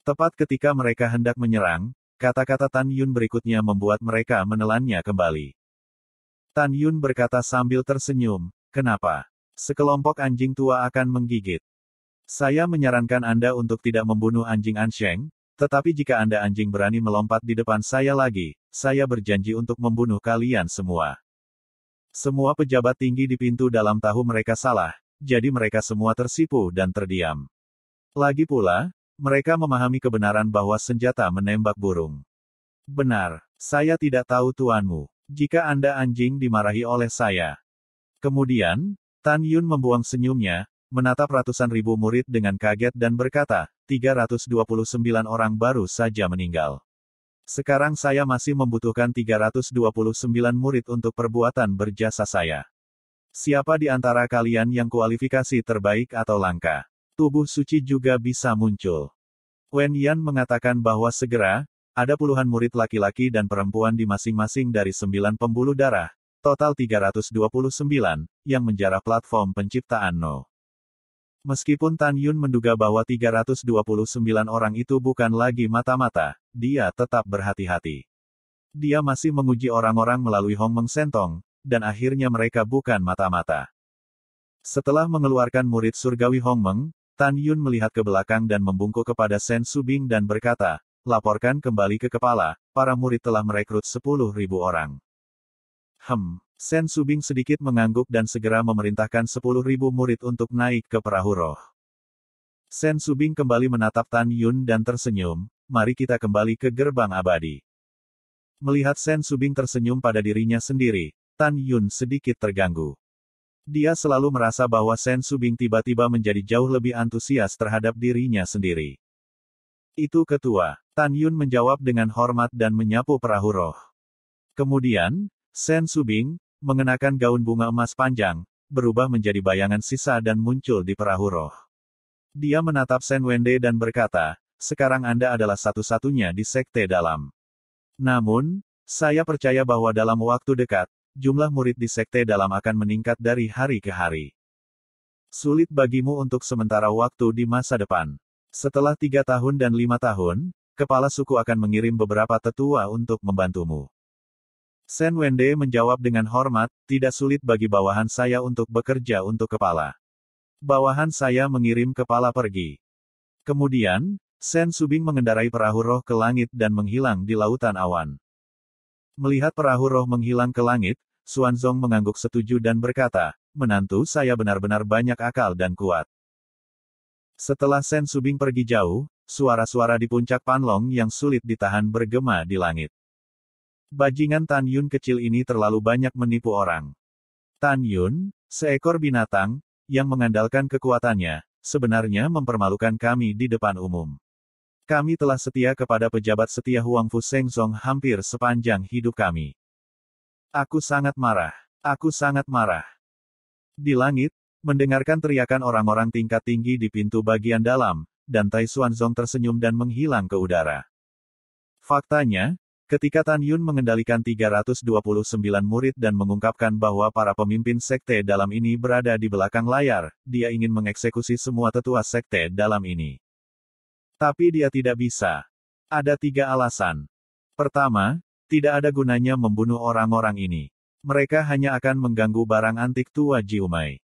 Tepat ketika mereka hendak menyerang, kata-kata Tan Yun berikutnya membuat mereka menelannya kembali. Tan Yun berkata sambil tersenyum, kenapa? Sekelompok anjing tua akan menggigit. Saya menyarankan Anda untuk tidak membunuh anjing Ansheng, tetapi jika Anda anjing berani melompat di depan saya lagi, saya berjanji untuk membunuh kalian semua. Semua pejabat tinggi di pintu dalam tahu mereka salah, jadi mereka semua tersipu dan terdiam. Lagi pula, mereka memahami kebenaran bahwa senjata menembak burung. Benar, saya tidak tahu tuanmu. Jika Anda anjing dimarahi oleh saya. Kemudian, Tan Yun membuang senyumnya, menatap ratusan ribu murid dengan kaget dan berkata, 329 orang baru saja meninggal. Sekarang saya masih membutuhkan 329 murid untuk perbuatan berjasa saya. Siapa di antara kalian yang kualifikasi terbaik atau langka? Tubuh suci juga bisa muncul. Wen Yan mengatakan bahwa segera, ada puluhan murid laki-laki dan perempuan di masing-masing dari sembilan pembuluh darah, total 329, yang menjarah platform penciptaan No. Meskipun Tan Yun menduga bahwa 329 orang itu bukan lagi mata-mata, dia tetap berhati-hati. Dia masih menguji orang-orang melalui Hong Meng Sentong, dan akhirnya mereka bukan mata-mata. Setelah mengeluarkan murid surgawi Hong Meng, Tan Yun melihat ke belakang dan membungkuk kepada Sen Subing dan berkata, laporkan kembali ke kepala, para murid telah merekrut 10.000 orang. Hmm. Sen Subing sedikit mengangguk dan segera memerintahkan 10.000 murid untuk naik ke perahu roh. Sen Subing kembali menatap Tan Yun dan tersenyum, mari kita kembali ke gerbang abadi. Melihat Sen Subing tersenyum pada dirinya sendiri, Tan Yun sedikit terganggu. Dia selalu merasa bahwa Sen Subing tiba-tiba menjadi jauh lebih antusias terhadap dirinya sendiri. Itu ketua, Tan Yun menjawab dengan hormat dan menyapu perahu roh. Kemudian, Sen Subing, mengenakan gaun bunga emas panjang, berubah menjadi bayangan sisa dan muncul di perahu roh. Dia menatap Sen Wende dan berkata, sekarang Anda adalah satu-satunya di sekte dalam. Namun, saya percaya bahwa dalam waktu dekat, jumlah murid di sekte dalam akan meningkat dari hari ke hari. Sulit bagimu untuk sementara waktu di masa depan. Setelah tiga tahun dan lima tahun, kepala suku akan mengirim beberapa tetua untuk membantumu. Sen Wende menjawab dengan hormat, tidak sulit bagi bawahan saya untuk bekerja untuk kepala. Bawahan saya mengirim kepala pergi. Kemudian, Sen Subing mengendarai perahu roh ke langit dan menghilang di lautan awan. Melihat perahu roh menghilang ke langit, Suanzong mengangguk setuju dan berkata, menantu saya benar-benar banyak akal dan kuat. Setelah Sen Subing pergi jauh, suara-suara di puncak Panlong yang sulit ditahan bergema di langit. Bajingan Tan Yun kecil ini terlalu banyak menipu orang. Tan Yun, seekor binatang, yang mengandalkan kekuatannya, sebenarnya mempermalukan kami di depan umum. Kami telah setia kepada pejabat setia Huang Fu Seng Song hampir sepanjang hidup kami. Aku sangat marah. Aku sangat marah. Di langit, mendengarkan teriakan orang-orang tingkat tinggi di pintu bagian dalam, dan Tai Xuanzong tersenyum dan menghilang ke udara. Faktanya, Ketika Tan Yun mengendalikan 329 murid dan mengungkapkan bahwa para pemimpin sekte dalam ini berada di belakang layar, dia ingin mengeksekusi semua tetua sekte dalam ini. Tapi dia tidak bisa. Ada tiga alasan. Pertama, tidak ada gunanya membunuh orang-orang ini. Mereka hanya akan mengganggu barang antik tua Jiumai.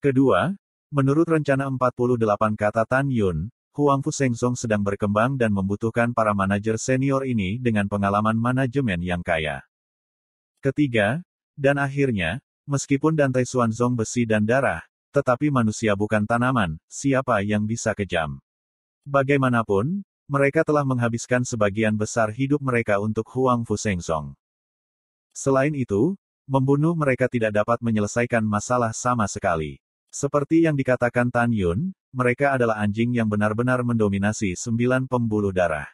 Kedua, menurut rencana 48 kata Tan Yun, Huangfu Sengzong sedang berkembang dan membutuhkan para manajer senior ini dengan pengalaman manajemen yang kaya. Ketiga, dan akhirnya, meskipun Dante Xuanzong besi dan darah, tetapi manusia bukan tanaman, siapa yang bisa kejam? Bagaimanapun, mereka telah menghabiskan sebagian besar hidup mereka untuk Huangfu Sengzong. Selain itu, membunuh mereka tidak dapat menyelesaikan masalah sama sekali. Seperti yang dikatakan Tan Yun, mereka adalah anjing yang benar-benar mendominasi sembilan pembuluh darah.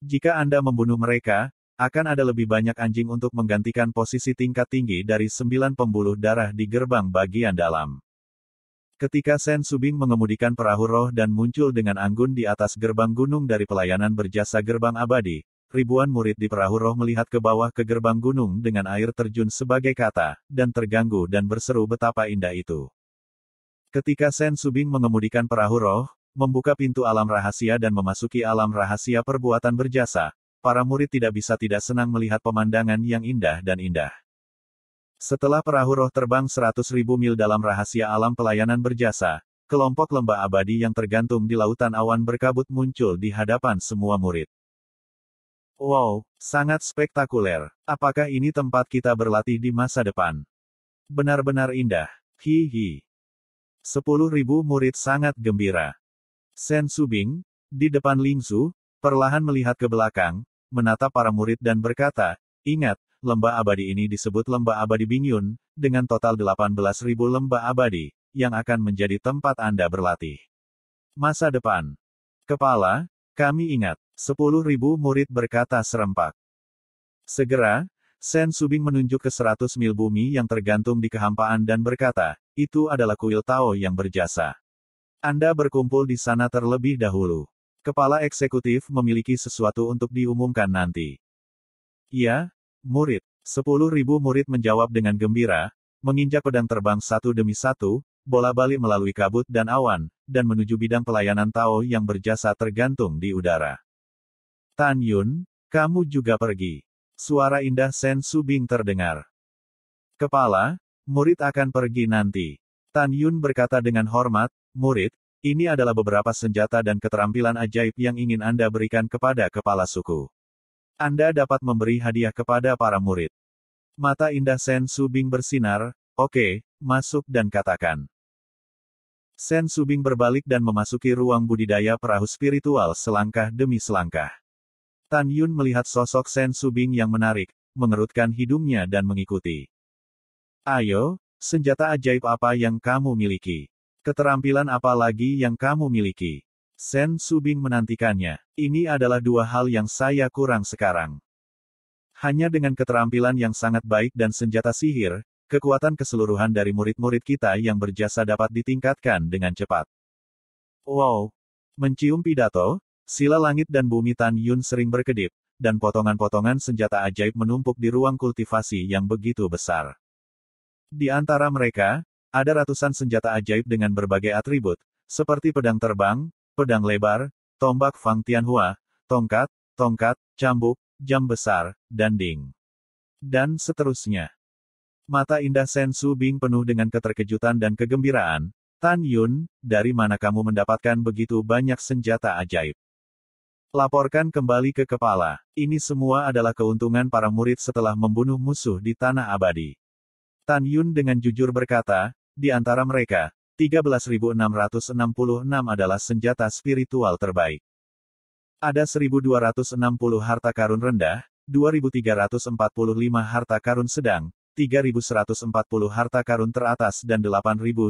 Jika Anda membunuh mereka, akan ada lebih banyak anjing untuk menggantikan posisi tingkat tinggi dari sembilan pembuluh darah di gerbang bagian dalam. Ketika Sen Subing mengemudikan perahu roh dan muncul dengan anggun di atas gerbang gunung dari pelayanan berjasa gerbang abadi, ribuan murid di perahu roh melihat ke bawah ke gerbang gunung dengan air terjun sebagai kata, dan terganggu dan berseru betapa indah itu. Ketika Sen Subing mengemudikan perahu roh, membuka pintu alam rahasia dan memasuki alam rahasia perbuatan berjasa, para murid tidak bisa tidak senang melihat pemandangan yang indah dan indah. Setelah perahu roh terbang 100.000 mil dalam rahasia alam pelayanan berjasa, kelompok lembah abadi yang tergantung di lautan awan berkabut muncul di hadapan semua murid. Wow, sangat spektakuler. Apakah ini tempat kita berlatih di masa depan? Benar-benar indah. Hihi. 10.000 murid sangat gembira. Sen Subing, di depan Ling Su, perlahan melihat ke belakang, menatap para murid dan berkata, Ingat, lembah abadi ini disebut lembah abadi Bingyun, dengan total 18.000 lembah abadi, yang akan menjadi tempat Anda berlatih. Masa depan. Kepala, kami ingat, sepuluh ribu murid berkata serempak. Segera, Sen Subing menunjuk ke seratus mil bumi yang tergantung di kehampaan dan berkata, itu adalah kuil Tao yang berjasa. Anda berkumpul di sana terlebih dahulu. Kepala eksekutif memiliki sesuatu untuk diumumkan nanti. Ya, murid. Sepuluh ribu murid menjawab dengan gembira, menginjak pedang terbang satu demi satu, bola balik melalui kabut dan awan, dan menuju bidang pelayanan Tao yang berjasa tergantung di udara. Tan Yun, kamu juga pergi suara indah Sen Subing terdengar. Kepala, murid akan pergi nanti. Tan Yun berkata dengan hormat, murid, ini adalah beberapa senjata dan keterampilan ajaib yang ingin Anda berikan kepada kepala suku. Anda dapat memberi hadiah kepada para murid. Mata indah Sen Subing bersinar, oke, okay, masuk dan katakan. Sen Subing berbalik dan memasuki ruang budidaya perahu spiritual selangkah demi selangkah. Tan Yun melihat sosok Sen Subing yang menarik, mengerutkan hidungnya dan mengikuti. Ayo, senjata ajaib apa yang kamu miliki? Keterampilan apa lagi yang kamu miliki? Sen Subing menantikannya. Ini adalah dua hal yang saya kurang sekarang. Hanya dengan keterampilan yang sangat baik dan senjata sihir, kekuatan keseluruhan dari murid-murid kita yang berjasa dapat ditingkatkan dengan cepat. Wow! Mencium pidato, Sila langit dan bumi Tan Yun sering berkedip, dan potongan-potongan senjata ajaib menumpuk di ruang kultivasi yang begitu besar. Di antara mereka, ada ratusan senjata ajaib dengan berbagai atribut, seperti pedang terbang, pedang lebar, tombak Fang Tianhua, tongkat, tongkat, cambuk, jam besar, dan ding Dan seterusnya. Mata indah sen su Bing penuh dengan keterkejutan dan kegembiraan. Tan Yun, dari mana kamu mendapatkan begitu banyak senjata ajaib? Laporkan kembali ke kepala. Ini semua adalah keuntungan para murid setelah membunuh musuh di tanah abadi. Tan Yun dengan jujur berkata, di antara mereka, 13.666 adalah senjata spiritual terbaik. Ada 1.260 harta karun rendah, 2.345 harta karun sedang, 3.140 harta karun teratas dan 8.132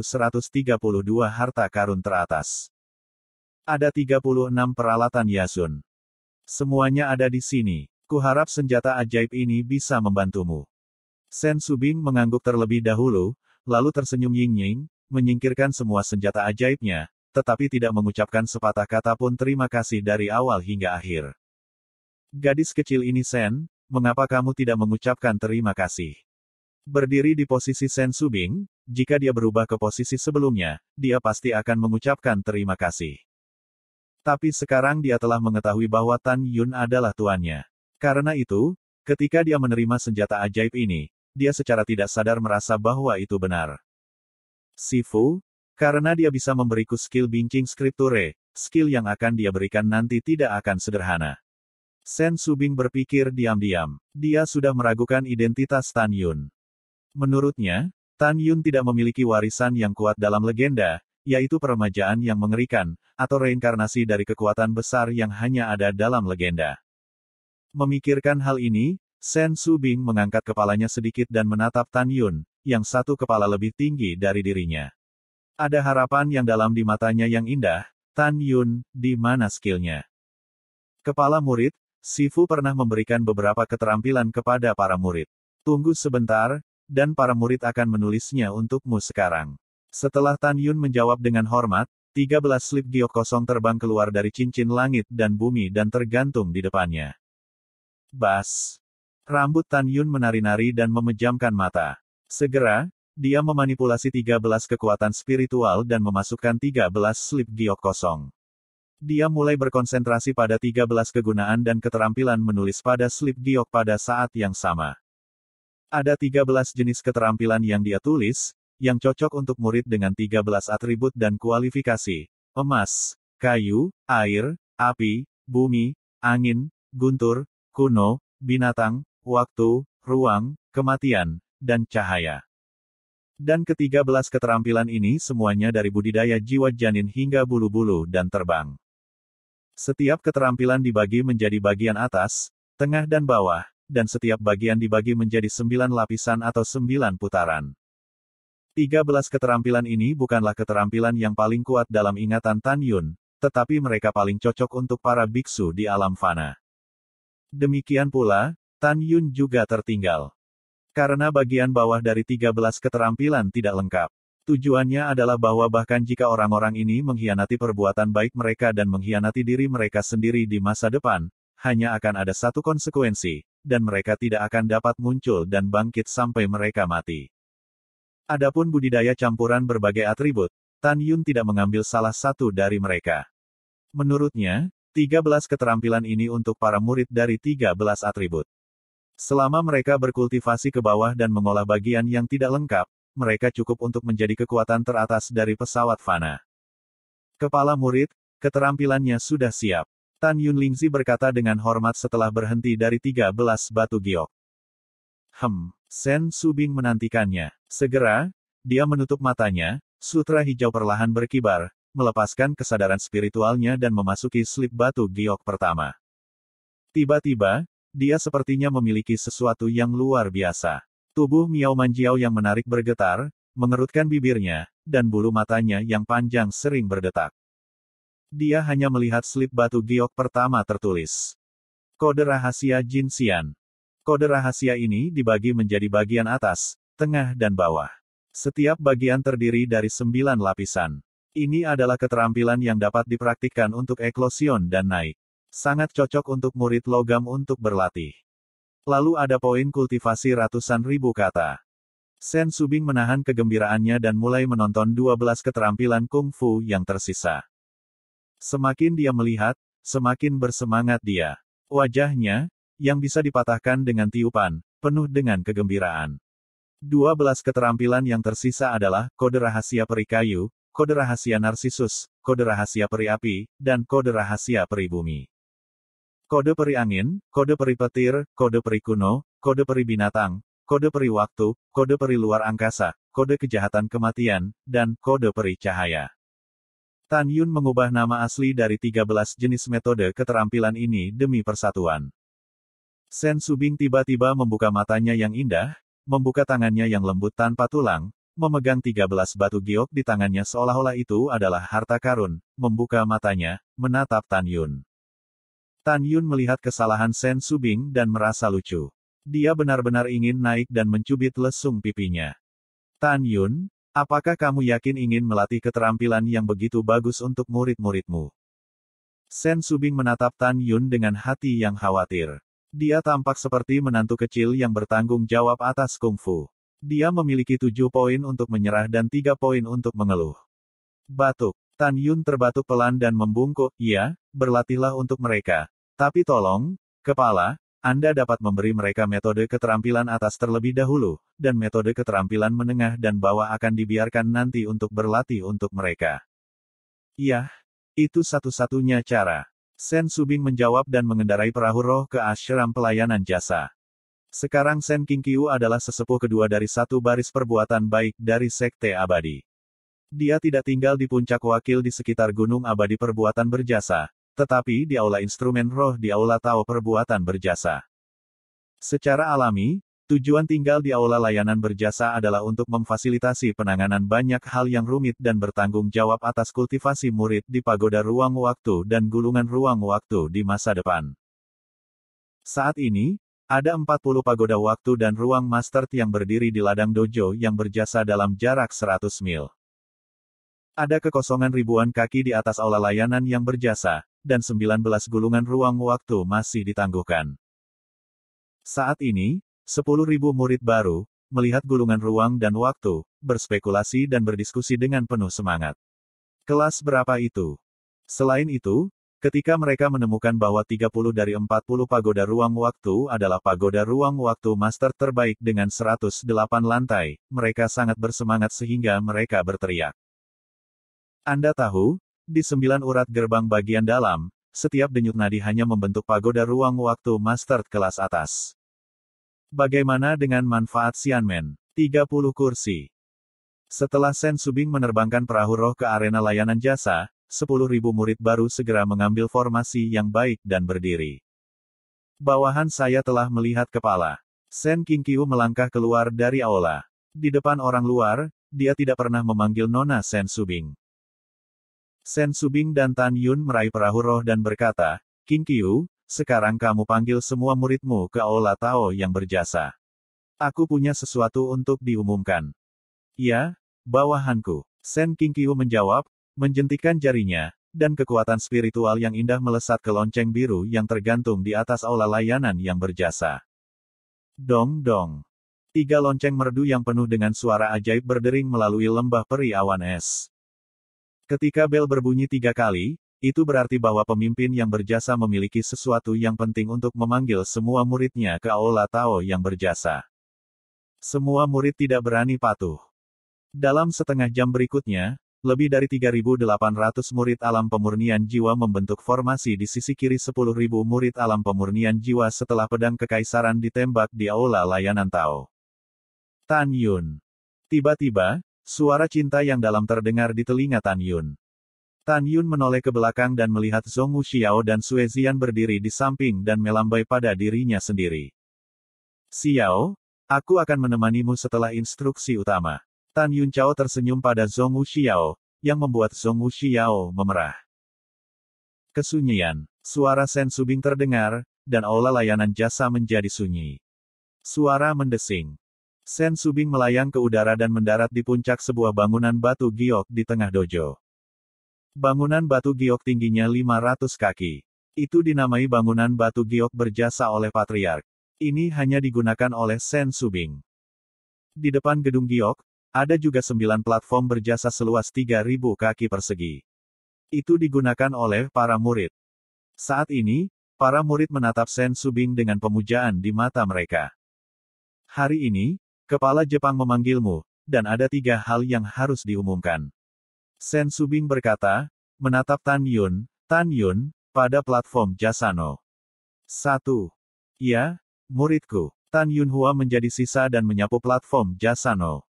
harta karun teratas. Ada 36 peralatan Yasun. Semuanya ada di sini. Kuharap senjata ajaib ini bisa membantumu. Sen Subing mengangguk terlebih dahulu, lalu tersenyum ying menyingkirkan semua senjata ajaibnya, tetapi tidak mengucapkan sepatah kata pun terima kasih dari awal hingga akhir. Gadis kecil ini Sen, mengapa kamu tidak mengucapkan terima kasih? Berdiri di posisi Sen Subing, jika dia berubah ke posisi sebelumnya, dia pasti akan mengucapkan terima kasih. Tapi sekarang dia telah mengetahui bahwa Tan Yun adalah tuannya. Karena itu, ketika dia menerima senjata ajaib ini, dia secara tidak sadar merasa bahwa itu benar. Sifu, karena dia bisa memberiku skill bincing skripture, skill yang akan dia berikan nanti tidak akan sederhana. Sen Subing berpikir diam-diam. Dia sudah meragukan identitas Tan Yun. Menurutnya, Tan Yun tidak memiliki warisan yang kuat dalam legenda, yaitu peremajaan yang mengerikan, atau reinkarnasi dari kekuatan besar yang hanya ada dalam legenda. Memikirkan hal ini, Sen Su Bing mengangkat kepalanya sedikit dan menatap Tan Yun, yang satu kepala lebih tinggi dari dirinya. Ada harapan yang dalam di matanya yang indah, Tan Yun, di mana skillnya? Kepala murid, Sifu pernah memberikan beberapa keterampilan kepada para murid. Tunggu sebentar, dan para murid akan menulisnya untukmu sekarang. Setelah Tan Yun menjawab dengan hormat, 13 slip giok kosong terbang keluar dari cincin langit dan bumi dan tergantung di depannya. Bas. Rambut Tan Yun menari-nari dan memejamkan mata. Segera, dia memanipulasi 13 kekuatan spiritual dan memasukkan 13 slip giok kosong. Dia mulai berkonsentrasi pada 13 kegunaan dan keterampilan menulis pada slip giok pada saat yang sama. Ada 13 jenis keterampilan yang dia tulis, yang cocok untuk murid dengan 13 atribut dan kualifikasi. Emas, kayu, air, api, bumi, angin, guntur, kuno, binatang, waktu, ruang, kematian, dan cahaya. Dan ketiga belas keterampilan ini semuanya dari budidaya jiwa janin hingga bulu-bulu dan terbang. Setiap keterampilan dibagi menjadi bagian atas, tengah dan bawah, dan setiap bagian dibagi menjadi sembilan lapisan atau sembilan putaran. 13 keterampilan ini bukanlah keterampilan yang paling kuat dalam ingatan Tan Yun, tetapi mereka paling cocok untuk para biksu di alam fana. Demikian pula, Tan Yun juga tertinggal. Karena bagian bawah dari 13 keterampilan tidak lengkap. Tujuannya adalah bahwa bahkan jika orang-orang ini mengkhianati perbuatan baik mereka dan mengkhianati diri mereka sendiri di masa depan, hanya akan ada satu konsekuensi, dan mereka tidak akan dapat muncul dan bangkit sampai mereka mati. Adapun budidaya campuran berbagai atribut, Tan Yun tidak mengambil salah satu dari mereka. Menurutnya, 13 keterampilan ini untuk para murid dari 13 atribut. Selama mereka berkultivasi ke bawah dan mengolah bagian yang tidak lengkap, mereka cukup untuk menjadi kekuatan teratas dari pesawat fana. Kepala murid, keterampilannya sudah siap. Tan Yun Lingzi berkata dengan hormat setelah berhenti dari 13 batu giok. Hem, Sen Subing menantikannya. Segera, dia menutup matanya, sutra hijau perlahan berkibar, melepaskan kesadaran spiritualnya dan memasuki slip batu giok pertama. Tiba-tiba, dia sepertinya memiliki sesuatu yang luar biasa. Tubuh Miao Manjiao yang menarik bergetar, mengerutkan bibirnya, dan bulu matanya yang panjang sering berdetak. Dia hanya melihat slip batu giok pertama tertulis. Kode rahasia Jin Xian. Kode rahasia ini dibagi menjadi bagian atas, tengah dan bawah. Setiap bagian terdiri dari sembilan lapisan. Ini adalah keterampilan yang dapat dipraktikkan untuk eklosion dan naik. Sangat cocok untuk murid logam untuk berlatih. Lalu ada poin kultivasi ratusan ribu kata. Sen Subing menahan kegembiraannya dan mulai menonton 12 keterampilan kungfu yang tersisa. Semakin dia melihat, semakin bersemangat dia. Wajahnya, yang bisa dipatahkan dengan tiupan, penuh dengan kegembiraan. 12 keterampilan yang tersisa adalah kode rahasia peri kayu, kode rahasia narsisus, kode rahasia peri api, dan kode rahasia peri bumi. Kode peri angin, kode peri petir, kode peri kuno, kode peri binatang, kode peri waktu, kode peri luar angkasa, kode kejahatan kematian, dan kode peri cahaya. Tan Yun mengubah nama asli dari 13 jenis metode keterampilan ini demi persatuan. Sen Subing tiba-tiba membuka matanya yang indah, membuka tangannya yang lembut tanpa tulang, memegang 13 batu giok di tangannya seolah-olah itu adalah harta karun, membuka matanya, menatap Tan Yun. Tan Yun melihat kesalahan Sen Subing dan merasa lucu. Dia benar-benar ingin naik dan mencubit lesung pipinya. Tan Yun, apakah kamu yakin ingin melatih keterampilan yang begitu bagus untuk murid-muridmu? Sen Subing menatap Tan Yun dengan hati yang khawatir. Dia tampak seperti menantu kecil yang bertanggung jawab atas kungfu. Dia memiliki tujuh poin untuk menyerah dan tiga poin untuk mengeluh. Batuk. Tan Yun terbatuk pelan dan membungkuk, iya, berlatihlah untuk mereka. Tapi tolong, kepala, Anda dapat memberi mereka metode keterampilan atas terlebih dahulu, dan metode keterampilan menengah dan bawah akan dibiarkan nanti untuk berlatih untuk mereka. Iya, itu satu-satunya cara. Sen Subing menjawab dan mengendarai perahu roh ke ashram pelayanan jasa. Sekarang Sen Kingqiu adalah sesepuh kedua dari satu baris perbuatan baik dari Sekte Abadi. Dia tidak tinggal di puncak wakil di sekitar Gunung Abadi Perbuatan Berjasa, tetapi di aula instrumen roh di aula Tao Perbuatan Berjasa. Secara alami, Tujuan tinggal di aula layanan berjasa adalah untuk memfasilitasi penanganan banyak hal yang rumit dan bertanggung jawab atas kultivasi murid di pagoda ruang waktu dan gulungan ruang waktu di masa depan. Saat ini, ada 40 pagoda waktu dan ruang master yang berdiri di ladang dojo yang berjasa dalam jarak 100 mil. Ada kekosongan ribuan kaki di atas aula layanan yang berjasa, dan 19 gulungan ruang waktu masih ditangguhkan. Saat ini, Sepuluh ribu murid baru, melihat gulungan ruang dan waktu, berspekulasi dan berdiskusi dengan penuh semangat. Kelas berapa itu? Selain itu, ketika mereka menemukan bahwa 30 dari 40 pagoda ruang waktu adalah pagoda ruang waktu master terbaik dengan 108 lantai, mereka sangat bersemangat sehingga mereka berteriak. Anda tahu, di sembilan urat gerbang bagian dalam, setiap denyut nadi hanya membentuk pagoda ruang waktu master kelas atas. Bagaimana dengan manfaat Xianmen? 30 kursi. Setelah Shen Subing menerbangkan perahu roh ke arena layanan jasa, 10.000 murid baru segera mengambil formasi yang baik dan berdiri. Bawahan saya telah melihat kepala. Shen Kingqiu melangkah keluar dari aula. Di depan orang luar, dia tidak pernah memanggil Nona Shen Subing. Shen Subing dan Tan Yun meraih perahu roh dan berkata, Qingqiu, sekarang kamu panggil semua muridmu ke Aula Tao yang berjasa. Aku punya sesuatu untuk diumumkan. Ya, bawahanku. Sen King Kiu menjawab, menjentikan jarinya, dan kekuatan spiritual yang indah melesat ke lonceng biru yang tergantung di atas aula layanan yang berjasa. Dong dong. Tiga lonceng merdu yang penuh dengan suara ajaib berdering melalui lembah peri awan es. Ketika bel berbunyi tiga kali, itu berarti bahwa pemimpin yang berjasa memiliki sesuatu yang penting untuk memanggil semua muridnya ke Aula Tao yang berjasa. Semua murid tidak berani patuh. Dalam setengah jam berikutnya, lebih dari 3.800 murid alam pemurnian jiwa membentuk formasi di sisi kiri 10.000 murid alam pemurnian jiwa setelah pedang kekaisaran ditembak di Aula Layanan Tao. Tan Yun. Tiba-tiba, suara cinta yang dalam terdengar di telinga Tan Yun. Tan Yun menoleh ke belakang dan melihat Zhong Xiao dan Sue Zian berdiri di samping dan melambai pada dirinya sendiri. Xiao, aku akan menemanimu setelah instruksi utama. Tan Yun Chao tersenyum pada Zhong Xiao, yang membuat Zhong Xiao memerah. Kesunyian, suara Sen Subing terdengar, dan aula layanan jasa menjadi sunyi. Suara mendesing. Sen Subing melayang ke udara dan mendarat di puncak sebuah bangunan batu giok di tengah dojo. Bangunan batu giok tingginya 500 kaki. Itu dinamai bangunan batu giok berjasa oleh patriark. Ini hanya digunakan oleh Sen Subing. Di depan gedung giok, ada juga sembilan platform berjasa seluas 3.000 kaki persegi. Itu digunakan oleh para murid. Saat ini, para murid menatap Sen Subing dengan pemujaan di mata mereka. Hari ini, Kepala Jepang memanggilmu, dan ada tiga hal yang harus diumumkan. Sen Subing berkata, menatap Tan Yun, Tan Yun, pada platform Jasano. Satu, Ya, muridku. Tan Yun Hua menjadi sisa dan menyapu platform Jasano.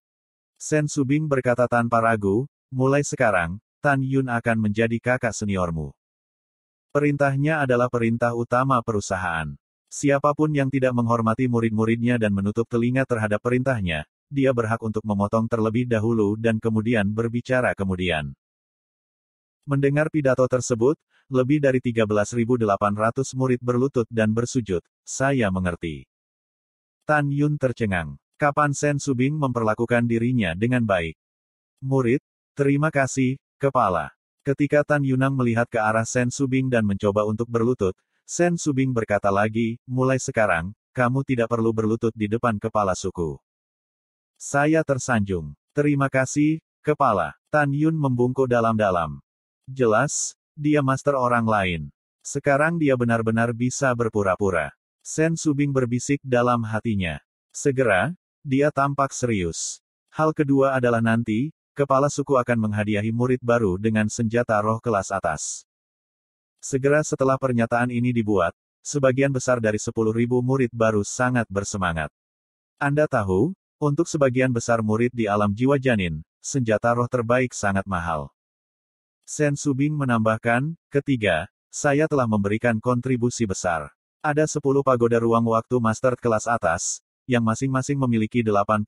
Sen Subing berkata tanpa ragu, mulai sekarang, Tan Yun akan menjadi kakak seniormu. Perintahnya adalah perintah utama perusahaan. Siapapun yang tidak menghormati murid-muridnya dan menutup telinga terhadap perintahnya, dia berhak untuk memotong terlebih dahulu dan kemudian berbicara kemudian. Mendengar pidato tersebut, lebih dari 13.800 murid berlutut dan bersujud. Saya mengerti. Tan Yun tercengang. Kapan Sen Subing memperlakukan dirinya dengan baik? Murid, terima kasih, kepala. Ketika Tan Yunang melihat ke arah Sen Subing dan mencoba untuk berlutut, Sen Subing berkata lagi, mulai sekarang, kamu tidak perlu berlutut di depan kepala suku. Saya tersanjung. Terima kasih, kepala. Tan Yun membungkuk dalam-dalam. Jelas, dia master orang lain. Sekarang dia benar-benar bisa berpura-pura. Sen Subing berbisik dalam hatinya. Segera, dia tampak serius. Hal kedua adalah nanti, kepala suku akan menghadiahi murid baru dengan senjata roh kelas atas. Segera setelah pernyataan ini dibuat, sebagian besar dari 10.000 murid baru sangat bersemangat. Anda tahu, untuk sebagian besar murid di alam jiwa janin, senjata roh terbaik sangat mahal. Sen Subing menambahkan, ketiga, saya telah memberikan kontribusi besar. Ada 10 pagoda ruang waktu master kelas atas, yang masing-masing memiliki 88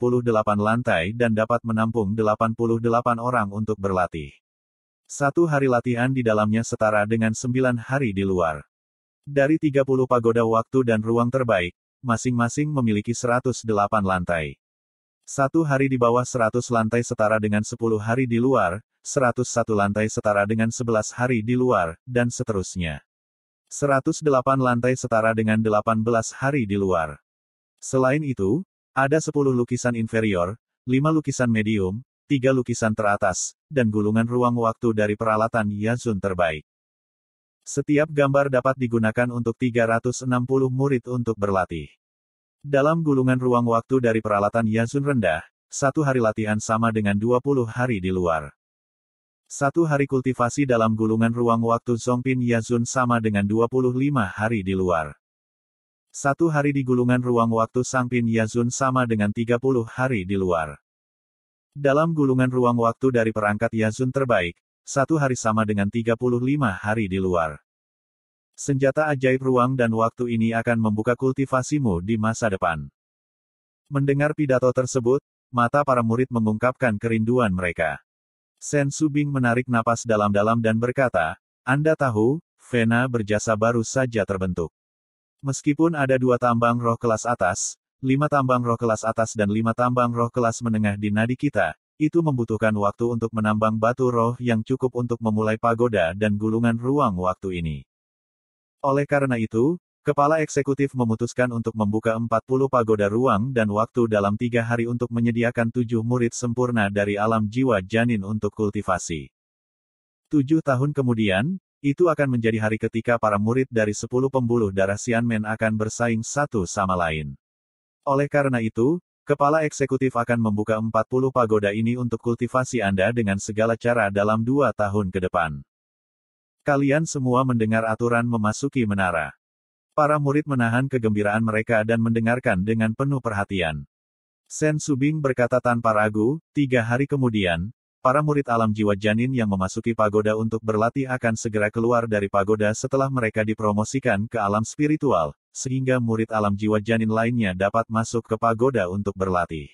lantai dan dapat menampung 88 orang untuk berlatih. Satu hari latihan di dalamnya setara dengan 9 hari di luar. Dari 30 pagoda waktu dan ruang terbaik, masing-masing memiliki 108 lantai. Satu hari di bawah 100 lantai setara dengan 10 hari di luar, 101 lantai setara dengan 11 hari di luar, dan seterusnya. 108 lantai setara dengan 18 hari di luar. Selain itu, ada 10 lukisan inferior, 5 lukisan medium, 3 lukisan teratas, dan gulungan ruang waktu dari peralatan Yazun terbaik. Setiap gambar dapat digunakan untuk 360 murid untuk berlatih. Dalam gulungan ruang waktu dari peralatan Yazun rendah, satu hari latihan sama dengan 20 hari di luar. Satu hari kultivasi dalam gulungan ruang waktu Zongpin Yazun sama dengan 25 hari di luar. Satu hari di gulungan ruang waktu Sangpin Yazun sama dengan 30 hari di luar. Dalam gulungan ruang waktu dari perangkat Yazun terbaik, satu hari sama dengan 35 hari di luar. Senjata ajaib ruang dan waktu ini akan membuka kultivasimu di masa depan. Mendengar pidato tersebut, mata para murid mengungkapkan kerinduan mereka. Sen Subing menarik napas dalam-dalam dan berkata, Anda tahu, Vena berjasa baru saja terbentuk. Meskipun ada dua tambang roh kelas atas, lima tambang roh kelas atas dan lima tambang roh kelas menengah di nadi kita, itu membutuhkan waktu untuk menambang batu roh yang cukup untuk memulai pagoda dan gulungan ruang waktu ini. Oleh karena itu, Kepala Eksekutif memutuskan untuk membuka 40 pagoda ruang dan waktu dalam tiga hari untuk menyediakan tujuh murid sempurna dari alam jiwa janin untuk kultivasi. Tujuh tahun kemudian, itu akan menjadi hari ketika para murid dari sepuluh pembuluh darah Sianmen akan bersaing satu sama lain. Oleh karena itu, Kepala Eksekutif akan membuka 40 pagoda ini untuk kultivasi Anda dengan segala cara dalam dua tahun ke depan. Kalian semua mendengar aturan memasuki menara. Para murid menahan kegembiraan mereka dan mendengarkan dengan penuh perhatian. Sen Subing berkata tanpa ragu, tiga hari kemudian, para murid alam jiwa janin yang memasuki pagoda untuk berlatih akan segera keluar dari pagoda setelah mereka dipromosikan ke alam spiritual, sehingga murid alam jiwa janin lainnya dapat masuk ke pagoda untuk berlatih.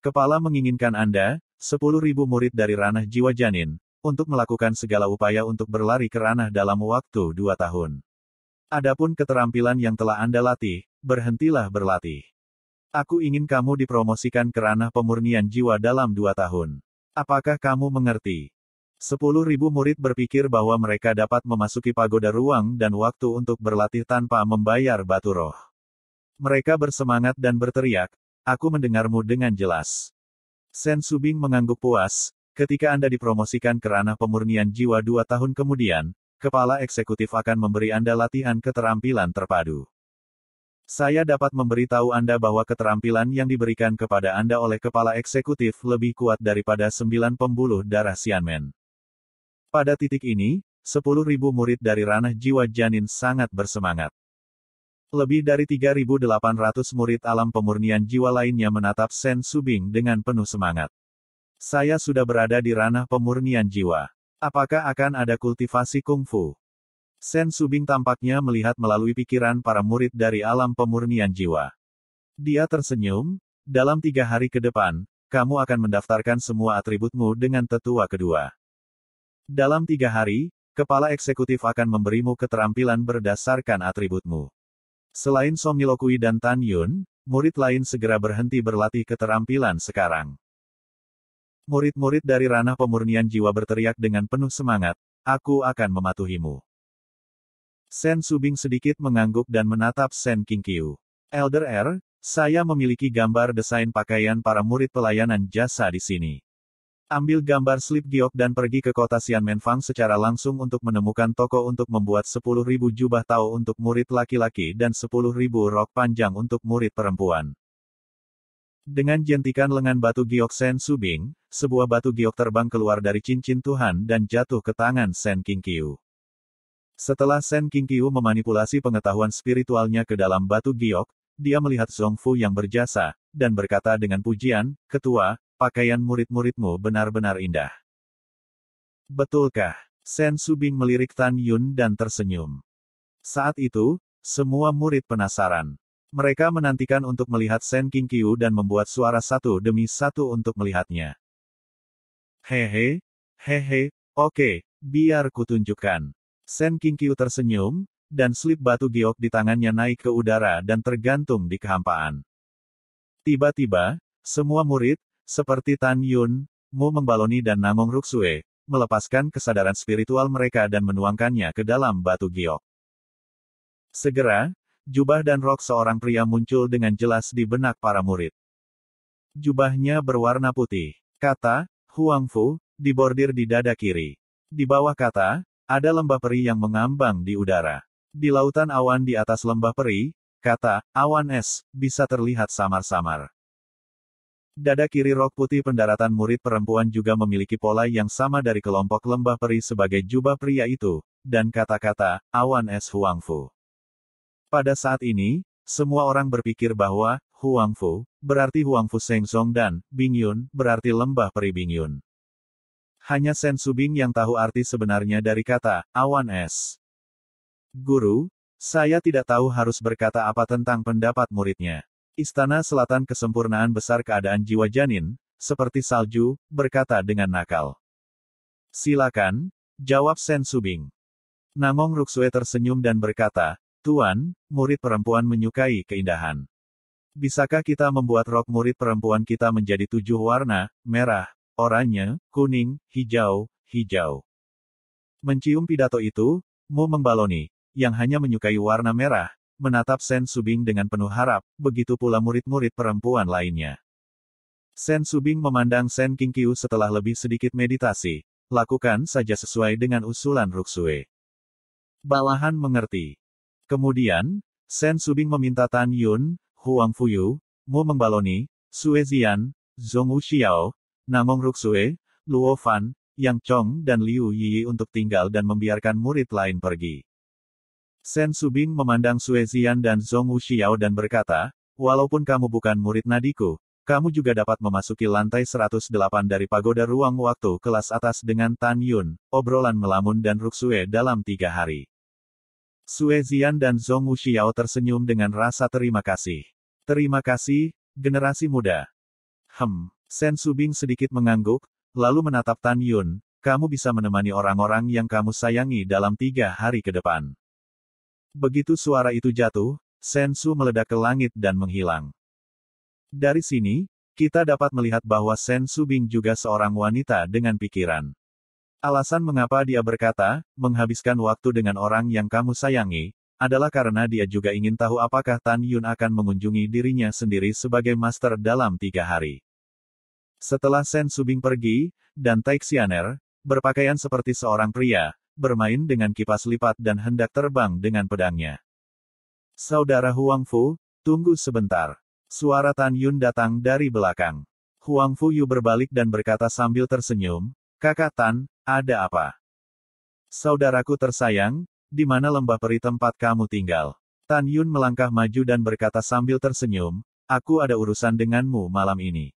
Kepala menginginkan Anda, 10.000 murid dari ranah jiwa janin, untuk melakukan segala upaya untuk berlari ke ranah dalam waktu dua tahun. Adapun keterampilan yang telah Anda latih, berhentilah berlatih. Aku ingin kamu dipromosikan ke ranah pemurnian jiwa dalam dua tahun. Apakah kamu mengerti? Sepuluh ribu murid berpikir bahwa mereka dapat memasuki pagoda ruang dan waktu untuk berlatih tanpa membayar batu roh. Mereka bersemangat dan berteriak, aku mendengarmu dengan jelas. Sen Subing mengangguk puas, Ketika Anda dipromosikan ke ranah pemurnian jiwa dua tahun kemudian, kepala eksekutif akan memberi Anda latihan keterampilan terpadu. Saya dapat memberitahu Anda bahwa keterampilan yang diberikan kepada Anda oleh kepala eksekutif lebih kuat daripada sembilan pembuluh darah Sianmen. Pada titik ini, sepuluh ribu murid dari ranah jiwa janin sangat bersemangat. Lebih dari 3.800 murid alam pemurnian jiwa lainnya menatap Sen Subing dengan penuh semangat. Saya sudah berada di ranah pemurnian jiwa. Apakah akan ada kultivasi kungfu? Sen Subing tampaknya melihat melalui pikiran para murid dari alam pemurnian jiwa. Dia tersenyum, dalam tiga hari ke depan, kamu akan mendaftarkan semua atributmu dengan tetua kedua. Dalam tiga hari, kepala eksekutif akan memberimu keterampilan berdasarkan atributmu. Selain Somilokui dan Tan Yun, murid lain segera berhenti berlatih keterampilan sekarang. Murid-murid dari ranah pemurnian jiwa berteriak dengan penuh semangat, aku akan mematuhimu. Sen Subing sedikit mengangguk dan menatap Sen Kingqiu. Elder R, er, saya memiliki gambar desain pakaian para murid pelayanan jasa di sini. Ambil gambar slip giok dan pergi ke kota Sian Menfang secara langsung untuk menemukan toko untuk membuat 10.000 jubah tau untuk murid laki-laki dan 10.000 rok panjang untuk murid perempuan. Dengan jentikan lengan batu giok Sen Subing, sebuah batu giok terbang keluar dari cincin Tuhan dan jatuh ke tangan Sen King Kingqiu. Setelah Sen King Kingqiu memanipulasi pengetahuan spiritualnya ke dalam batu giok, dia melihat Zhong Fu yang berjasa, dan berkata dengan pujian, Ketua, pakaian murid-muridmu benar-benar indah. Betulkah? Sen Subing melirik Tan Yun dan tersenyum. Saat itu, semua murid penasaran. Mereka menantikan untuk melihat Sen King Kingqiu dan membuat suara satu demi satu untuk melihatnya. Hehe, hehe, oke, biar kutunjukkan. Sen King Kingkyu tersenyum, dan slip batu giok di tangannya naik ke udara dan tergantung di kehampaan. Tiba-tiba, semua murid, seperti Tan Yun, Mu Membaloni dan Namong Ruksue, melepaskan kesadaran spiritual mereka dan menuangkannya ke dalam batu giok. Segera, jubah dan rok seorang pria muncul dengan jelas di benak para murid. Jubahnya berwarna putih. Kata, Huang Fu, dibordir di dada kiri. Di bawah kata, ada lembah peri yang mengambang di udara. Di lautan awan di atas lembah peri, kata, awan es, bisa terlihat samar-samar. Dada kiri rok putih pendaratan murid perempuan juga memiliki pola yang sama dari kelompok lembah peri sebagai jubah pria itu, dan kata-kata, awan es Huang Fu. Pada saat ini, semua orang berpikir bahwa, Huangfu, berarti Huangfu Sengsong dan Bingyun, berarti lembah peri Bingyun. Hanya Sen Subing yang tahu arti sebenarnya dari kata awan es. Guru, saya tidak tahu harus berkata apa tentang pendapat muridnya. Istana Selatan kesempurnaan besar keadaan jiwa janin, seperti salju, berkata dengan nakal. Silakan, jawab Sen Subing. Namong Ruxue tersenyum dan berkata, Tuan, murid perempuan menyukai keindahan. Bisakah kita membuat rok murid perempuan kita menjadi tujuh warna, merah, oranye, kuning, hijau, hijau. Mencium pidato itu, Mu Mengbaloni, yang hanya menyukai warna merah, menatap Sen Subing dengan penuh harap, begitu pula murid-murid perempuan lainnya. Sen Subing memandang Sen Kingqiu setelah lebih sedikit meditasi, lakukan saja sesuai dengan usulan Ruksue. Balahan mengerti. Kemudian, Sen Subing meminta Tan Yun, Huang Fuyu, Mu Mengbaloni, Sue Zian, Zhong Wuxiao, Namong Ruxue, Luo Fan, Yang Chong dan Liu Yi untuk tinggal dan membiarkan murid lain pergi. Sen Subing memandang Sue Zian dan Zhong Wuxiao dan berkata, walaupun kamu bukan murid nadiku, kamu juga dapat memasuki lantai 108 dari pagoda ruang waktu kelas atas dengan Tan Yun, obrolan melamun dan Ruxue dalam tiga hari. Sue Zian dan Zhong Wuxiao tersenyum dengan rasa terima kasih. Terima kasih, generasi muda. Hem, Shen Subing sedikit mengangguk, lalu menatap Tan Yun, kamu bisa menemani orang-orang yang kamu sayangi dalam tiga hari ke depan. Begitu suara itu jatuh, Shen Su meledak ke langit dan menghilang. Dari sini, kita dapat melihat bahwa Shen Subing juga seorang wanita dengan pikiran. Alasan mengapa dia berkata, menghabiskan waktu dengan orang yang kamu sayangi, adalah karena dia juga ingin tahu apakah Tan Yun akan mengunjungi dirinya sendiri sebagai master dalam tiga hari. Setelah Sen Subing pergi, dan Taixianer, berpakaian seperti seorang pria, bermain dengan kipas lipat dan hendak terbang dengan pedangnya. Saudara Huang Fu, tunggu sebentar. Suara Tan Yun datang dari belakang. Huang Fu Yu berbalik dan berkata sambil tersenyum, Kakak Tan, ada apa? Saudaraku tersayang, di mana lembah peri tempat kamu tinggal? Tan Yun melangkah maju dan berkata sambil tersenyum, aku ada urusan denganmu malam ini.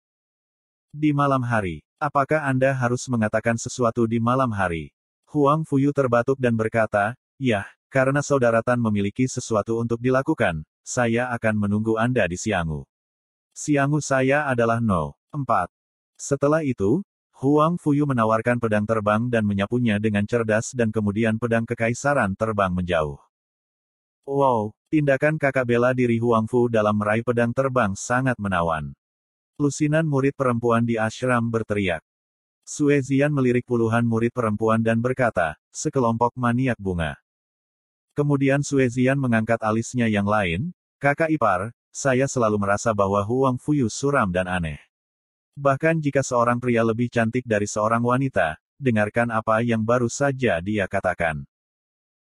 Di malam hari, apakah Anda harus mengatakan sesuatu di malam hari? Huang Fuyu terbatuk dan berkata, Yah, karena saudara Tan memiliki sesuatu untuk dilakukan, saya akan menunggu Anda di Siangu. Siangu saya adalah No. 4. Setelah itu, Huang Fuyu menawarkan pedang terbang dan menyapunya dengan cerdas dan kemudian pedang kekaisaran terbang menjauh. Wow, tindakan kakak bela diri Huang Fu dalam meraih pedang terbang sangat menawan. Lusinan murid perempuan di ashram berteriak. Sue Zian melirik puluhan murid perempuan dan berkata, sekelompok maniak bunga. Kemudian Sue Zian mengangkat alisnya yang lain, kakak ipar, saya selalu merasa bahwa Huang Fuyu suram dan aneh. Bahkan jika seorang pria lebih cantik dari seorang wanita, dengarkan apa yang baru saja dia katakan.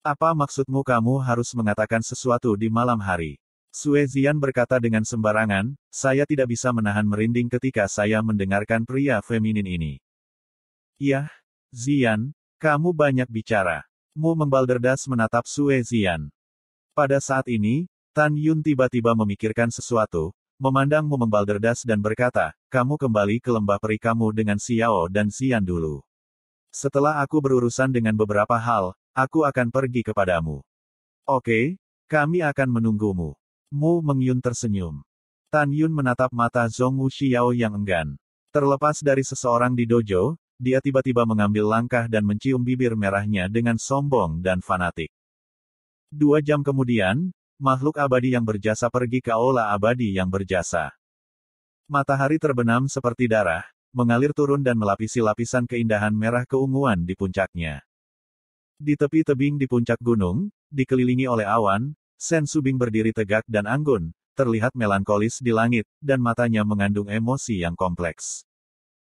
Apa maksudmu kamu harus mengatakan sesuatu di malam hari? Suezian berkata dengan sembarangan, saya tidak bisa menahan merinding ketika saya mendengarkan pria feminin ini. Yah, Zian, kamu banyak bicara. Mu membalderdas menatap Suezian. Pada saat ini, Tan Yun tiba-tiba memikirkan sesuatu, Memandangmu membalderdas dan berkata, kamu kembali ke lembah peri kamu dengan Xiao dan Xian dulu. Setelah aku berurusan dengan beberapa hal, aku akan pergi kepadamu. Oke, kami akan menunggumu. Mu Mengyun tersenyum. Tan Yun menatap mata Zhong Wu Xiao yang enggan. Terlepas dari seseorang di dojo, dia tiba-tiba mengambil langkah dan mencium bibir merahnya dengan sombong dan fanatik. Dua jam kemudian, Makhluk abadi yang berjasa pergi ke aula abadi yang berjasa. Matahari terbenam seperti darah, mengalir turun dan melapisi lapisan keindahan merah keunguan di puncaknya. Di tepi tebing di puncak gunung, dikelilingi oleh awan, Sen Subing berdiri tegak dan anggun, terlihat melankolis di langit, dan matanya mengandung emosi yang kompleks.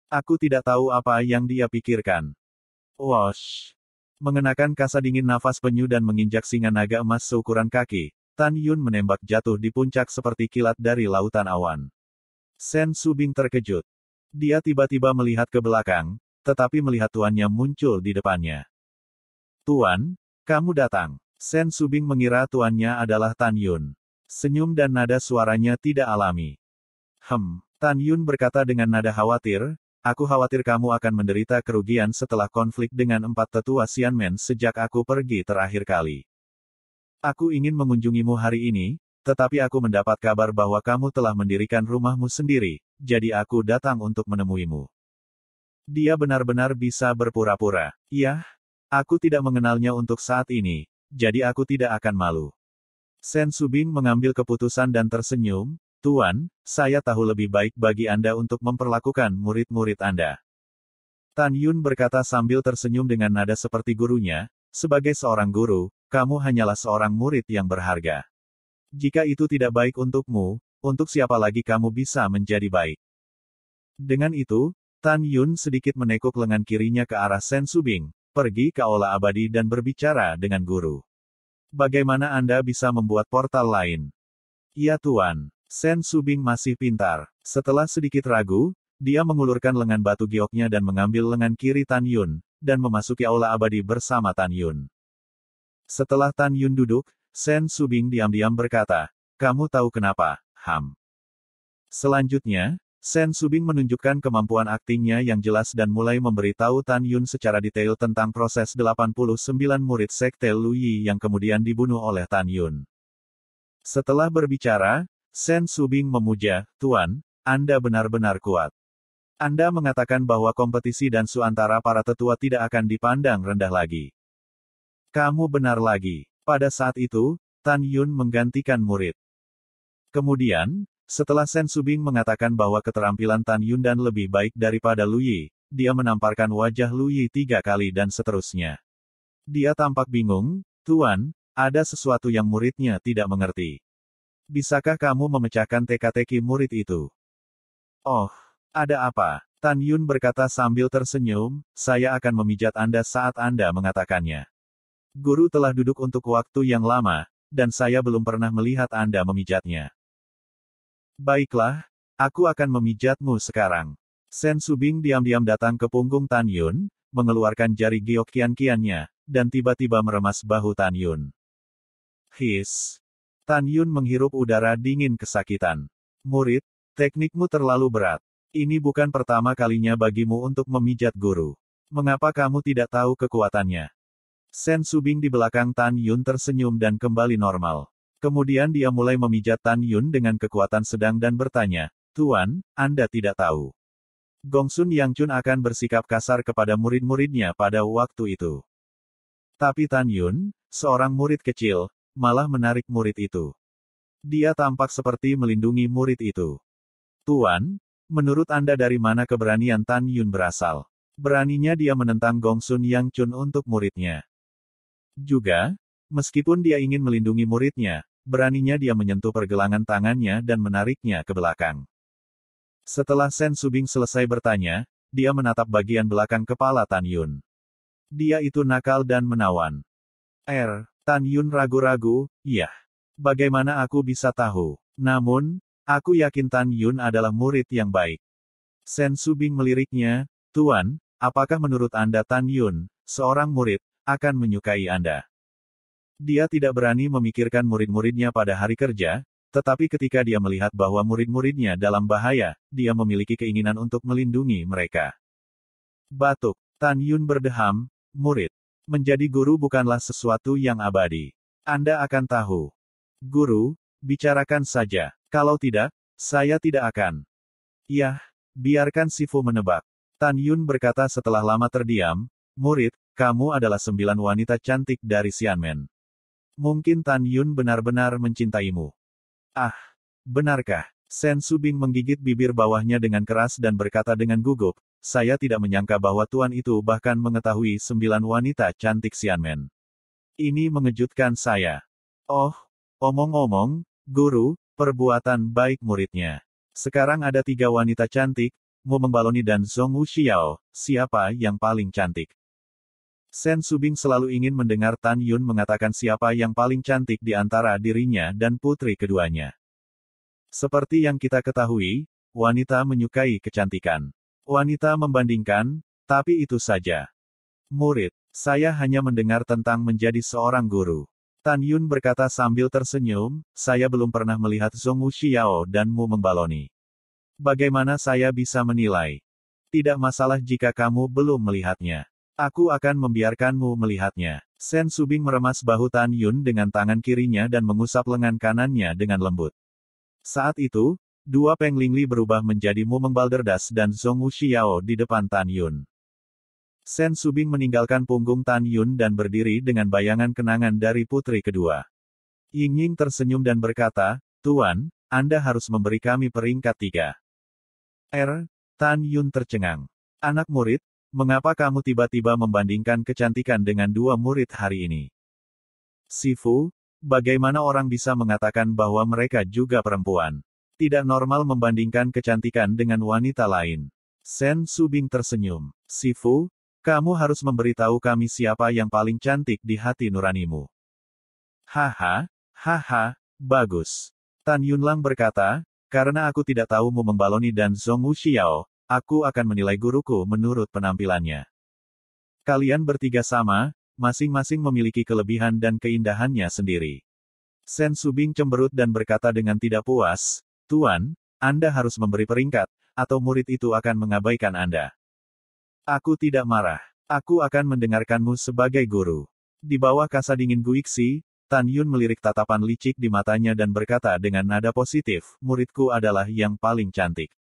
Aku tidak tahu apa yang dia pikirkan. Wash. Mengenakan kasa dingin nafas penyu dan menginjak singa naga emas seukuran kaki, Tan Yun menembak jatuh di puncak seperti kilat dari lautan awan. Sen Subing terkejut. Dia tiba-tiba melihat ke belakang, tetapi melihat tuannya muncul di depannya. Tuan, kamu datang. Sen Subing mengira tuannya adalah Tan Yun. Senyum dan nada suaranya tidak alami. Hem, Tan Yun berkata dengan nada khawatir, Aku khawatir kamu akan menderita kerugian setelah konflik dengan empat tetua Xianmen sejak aku pergi terakhir kali. Aku ingin mengunjungimu hari ini, tetapi aku mendapat kabar bahwa kamu telah mendirikan rumahmu sendiri, jadi aku datang untuk menemuimu. Dia benar-benar bisa berpura-pura. Yah, aku tidak mengenalnya untuk saat ini, jadi aku tidak akan malu. Sen Subing mengambil keputusan dan tersenyum, Tuan, saya tahu lebih baik bagi Anda untuk memperlakukan murid-murid Anda. Tan Yun berkata sambil tersenyum dengan nada seperti gurunya, sebagai seorang guru, kamu hanyalah seorang murid yang berharga. Jika itu tidak baik untukmu, untuk siapa lagi kamu bisa menjadi baik? Dengan itu, Tan Yun sedikit menekuk lengan kirinya ke arah Sen Subing, pergi ke aula abadi dan berbicara dengan guru. Bagaimana Anda bisa membuat portal lain? Ya Tuan, Sen Subing masih pintar. Setelah sedikit ragu, dia mengulurkan lengan batu gioknya dan mengambil lengan kiri Tan Yun, dan memasuki aula abadi bersama Tan Yun. Setelah Tan Yun duduk, Sen Subing diam-diam berkata, kamu tahu kenapa, Ham. Selanjutnya, Sen Subing menunjukkan kemampuan aktingnya yang jelas dan mulai memberitahu Tan Yun secara detail tentang proses 89 murid Sekte Luyi yang kemudian dibunuh oleh Tan Yun. Setelah berbicara, Sen Subing memuja, Tuan, Anda benar-benar kuat. Anda mengatakan bahwa kompetisi dan suantara para tetua tidak akan dipandang rendah lagi. Kamu benar lagi. Pada saat itu, Tan Yun menggantikan murid. Kemudian, setelah Sen Subing mengatakan bahwa keterampilan Tan Yun dan lebih baik daripada Lu Yi, dia menamparkan wajah Lu Yi tiga kali dan seterusnya. Dia tampak bingung, Tuan, ada sesuatu yang muridnya tidak mengerti. Bisakah kamu memecahkan teka-teki murid itu? Oh, ada apa? Tan Yun berkata sambil tersenyum, saya akan memijat Anda saat Anda mengatakannya. Guru telah duduk untuk waktu yang lama, dan saya belum pernah melihat Anda memijatnya. Baiklah, aku akan memijatmu sekarang. Sen Subing diam-diam datang ke punggung Tan Yun, mengeluarkan jari giok kian kiannya dan tiba-tiba meremas bahu Tan Yun. His. Tan Yun menghirup udara dingin kesakitan. Murid, teknikmu terlalu berat. Ini bukan pertama kalinya bagimu untuk memijat guru. Mengapa kamu tidak tahu kekuatannya? Sen Subing di belakang Tan Yun tersenyum dan kembali normal. Kemudian dia mulai memijat Tan Yun dengan kekuatan sedang dan bertanya, Tuan, Anda tidak tahu. Gong Sun Yang Chun akan bersikap kasar kepada murid-muridnya pada waktu itu. Tapi Tan Yun, seorang murid kecil, malah menarik murid itu. Dia tampak seperti melindungi murid itu. Tuan, menurut Anda dari mana keberanian Tan Yun berasal? Beraninya dia menentang Gong Sun Yang Chun untuk muridnya. Juga, meskipun dia ingin melindungi muridnya, beraninya dia menyentuh pergelangan tangannya dan menariknya ke belakang. Setelah Sen Subing selesai bertanya, dia menatap bagian belakang kepala Tan Yun. Dia itu nakal dan menawan. Er, Tan Yun ragu-ragu, yah. Bagaimana aku bisa tahu? Namun, aku yakin Tan Yun adalah murid yang baik. Sen Subing meliriknya, Tuan, apakah menurut Anda Tan Yun, seorang murid, akan menyukai Anda. Dia tidak berani memikirkan murid-muridnya pada hari kerja, tetapi ketika dia melihat bahwa murid-muridnya dalam bahaya, dia memiliki keinginan untuk melindungi mereka. Batuk, Tan Yun berdeham, murid. Menjadi guru bukanlah sesuatu yang abadi. Anda akan tahu. Guru, bicarakan saja. Kalau tidak, saya tidak akan. Yah, biarkan Sifu menebak. Tan Yun berkata setelah lama terdiam, murid, kamu adalah sembilan wanita cantik dari Xianmen. Mungkin Tan Yun benar-benar mencintaimu. Ah, benarkah? Sen Subing menggigit bibir bawahnya dengan keras dan berkata dengan gugup, saya tidak menyangka bahwa tuan itu bahkan mengetahui sembilan wanita cantik Xianmen. Ini mengejutkan saya. Oh, omong-omong, guru, perbuatan baik muridnya. Sekarang ada tiga wanita cantik, Mu Mengbaloni dan Zhong Wu siapa yang paling cantik? Sen Subing selalu ingin mendengar Tan Yun mengatakan siapa yang paling cantik di antara dirinya dan putri keduanya. Seperti yang kita ketahui, wanita menyukai kecantikan. Wanita membandingkan, tapi itu saja. Murid, saya hanya mendengar tentang menjadi seorang guru. Tan Yun berkata sambil tersenyum, saya belum pernah melihat Zhong Xiao dan Mu membaloni. Bagaimana saya bisa menilai? Tidak masalah jika kamu belum melihatnya. Aku akan membiarkanmu melihatnya. Sen Subing meremas bahu Tan Yun dengan tangan kirinya dan mengusap lengan kanannya dengan lembut. Saat itu, dua Peng Lingli berubah menjadi Mumeng Balderdas dan Zhong Xiao di depan Tan Yun. Sen Subing meninggalkan punggung Tan Yun dan berdiri dengan bayangan kenangan dari putri kedua. Ying Ying tersenyum dan berkata, Tuan, Anda harus memberi kami peringkat tiga. R. Er, Tan Yun tercengang. Anak murid, Mengapa kamu tiba-tiba membandingkan kecantikan dengan dua murid hari ini? Sifu, bagaimana orang bisa mengatakan bahwa mereka juga perempuan? Tidak normal membandingkan kecantikan dengan wanita lain. Sen Subing tersenyum. Sifu, kamu harus memberitahu kami siapa yang paling cantik di hati nuranimu. Haha, haha, bagus. Tan Yunlang berkata, karena aku tidak tahu Mu membaloni dan Zhong Wuxiao, Aku akan menilai guruku menurut penampilannya. Kalian bertiga sama, masing-masing memiliki kelebihan dan keindahannya sendiri. Sen Subing cemberut dan berkata dengan tidak puas, Tuan, Anda harus memberi peringkat, atau murid itu akan mengabaikan Anda. Aku tidak marah. Aku akan mendengarkanmu sebagai guru. Di bawah kasa dingin Guiksi, Tan Yun melirik tatapan licik di matanya dan berkata dengan nada positif, muridku adalah yang paling cantik.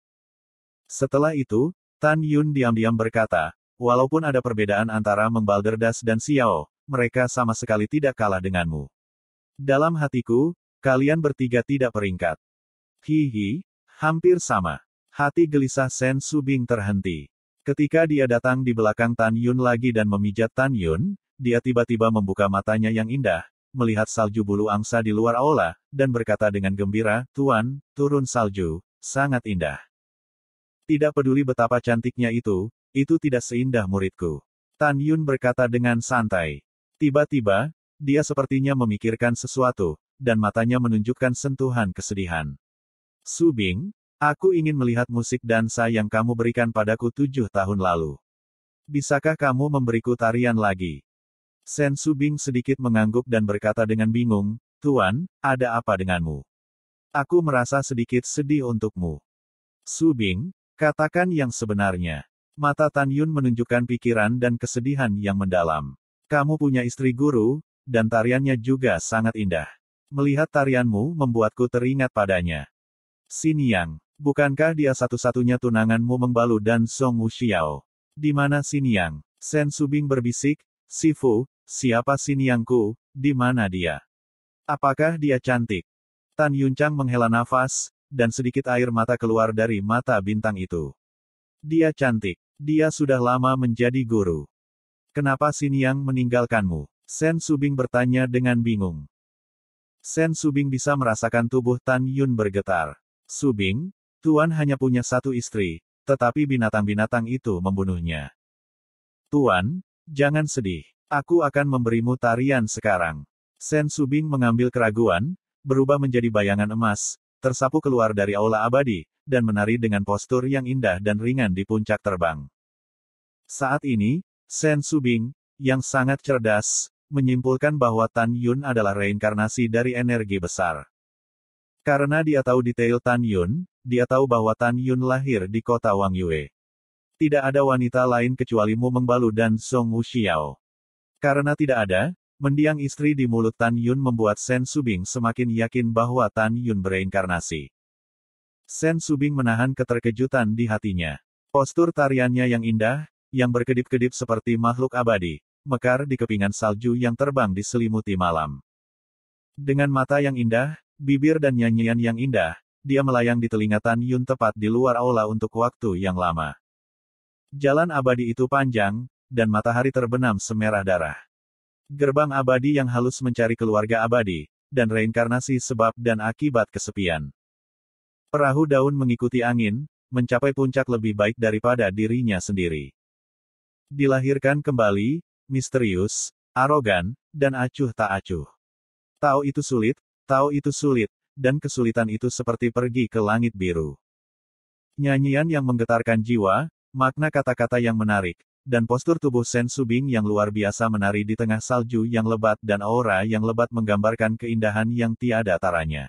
Setelah itu, Tan Yun diam-diam berkata, walaupun ada perbedaan antara Membalderdas dan Xiao, mereka sama sekali tidak kalah denganmu. Dalam hatiku, kalian bertiga tidak peringkat. Hihi, hampir sama. Hati gelisah Sen Subing terhenti. Ketika dia datang di belakang Tan Yun lagi dan memijat Tan Yun, dia tiba-tiba membuka matanya yang indah, melihat salju bulu angsa di luar aula, dan berkata dengan gembira, Tuan, turun salju, sangat indah. Tidak peduli betapa cantiknya itu, itu tidak seindah muridku. Tan Yun berkata dengan santai. Tiba-tiba, dia sepertinya memikirkan sesuatu, dan matanya menunjukkan sentuhan kesedihan. Subing, aku ingin melihat musik dansa yang kamu berikan padaku tujuh tahun lalu. Bisakah kamu memberiku tarian lagi? Sen Subing sedikit mengangguk dan berkata dengan bingung, Tuan, ada apa denganmu? Aku merasa sedikit sedih untukmu. Subing, Katakan yang sebenarnya. Mata Tan Yun menunjukkan pikiran dan kesedihan yang mendalam. Kamu punya istri guru, dan tariannya juga sangat indah. Melihat tarianmu membuatku teringat padanya. Xin Yang, bukankah dia satu-satunya tunanganmu Mengbalu dan Song Wuxiao? Di mana Xin Yang? Shen Subing berbisik, Sifu, siapa Xin Yangku, di mana dia? Apakah dia cantik? Tan Yun Chang menghela nafas, dan sedikit air mata keluar dari mata bintang itu. Dia cantik. Dia sudah lama menjadi guru. Kenapa Siniang meninggalkanmu? Sen Subing bertanya dengan bingung. Sen Subing bisa merasakan tubuh Tan Yun bergetar. Subing, Tuan hanya punya satu istri, tetapi binatang-binatang itu membunuhnya. Tuan, jangan sedih. Aku akan memberimu tarian sekarang. Sen Subing mengambil keraguan, berubah menjadi bayangan emas, tersapu keluar dari aula abadi, dan menari dengan postur yang indah dan ringan di puncak terbang. Saat ini, Sen Subing, yang sangat cerdas, menyimpulkan bahwa Tan Yun adalah reinkarnasi dari energi besar. Karena dia tahu detail Tan Yun, dia tahu bahwa Tan Yun lahir di kota Wang Yue. Tidak ada wanita lain kecuali Mu Mengbalu dan Song Wu Xiao. Karena tidak ada, Mendiang istri di mulut Tan Yun membuat Sen Subing semakin yakin bahwa Tan Yun bereinkarnasi. Sen Subing menahan keterkejutan di hatinya. Postur tariannya yang indah, yang berkedip-kedip seperti makhluk abadi, mekar di kepingan salju yang terbang diselimuti malam. Dengan mata yang indah, bibir dan nyanyian yang indah, dia melayang di telinga Tan Yun tepat di luar aula untuk waktu yang lama. Jalan abadi itu panjang, dan matahari terbenam semerah darah. Gerbang abadi yang halus mencari keluarga abadi, dan reinkarnasi sebab dan akibat kesepian. Perahu daun mengikuti angin, mencapai puncak lebih baik daripada dirinya sendiri. Dilahirkan kembali, misterius, arogan, dan acuh tak acuh. Tahu itu sulit, tahu itu sulit, dan kesulitan itu seperti pergi ke langit biru. Nyanyian yang menggetarkan jiwa, makna kata-kata yang menarik, dan postur tubuh Shen Subing yang luar biasa menari di tengah salju yang lebat dan aura yang lebat menggambarkan keindahan yang tiada taranya.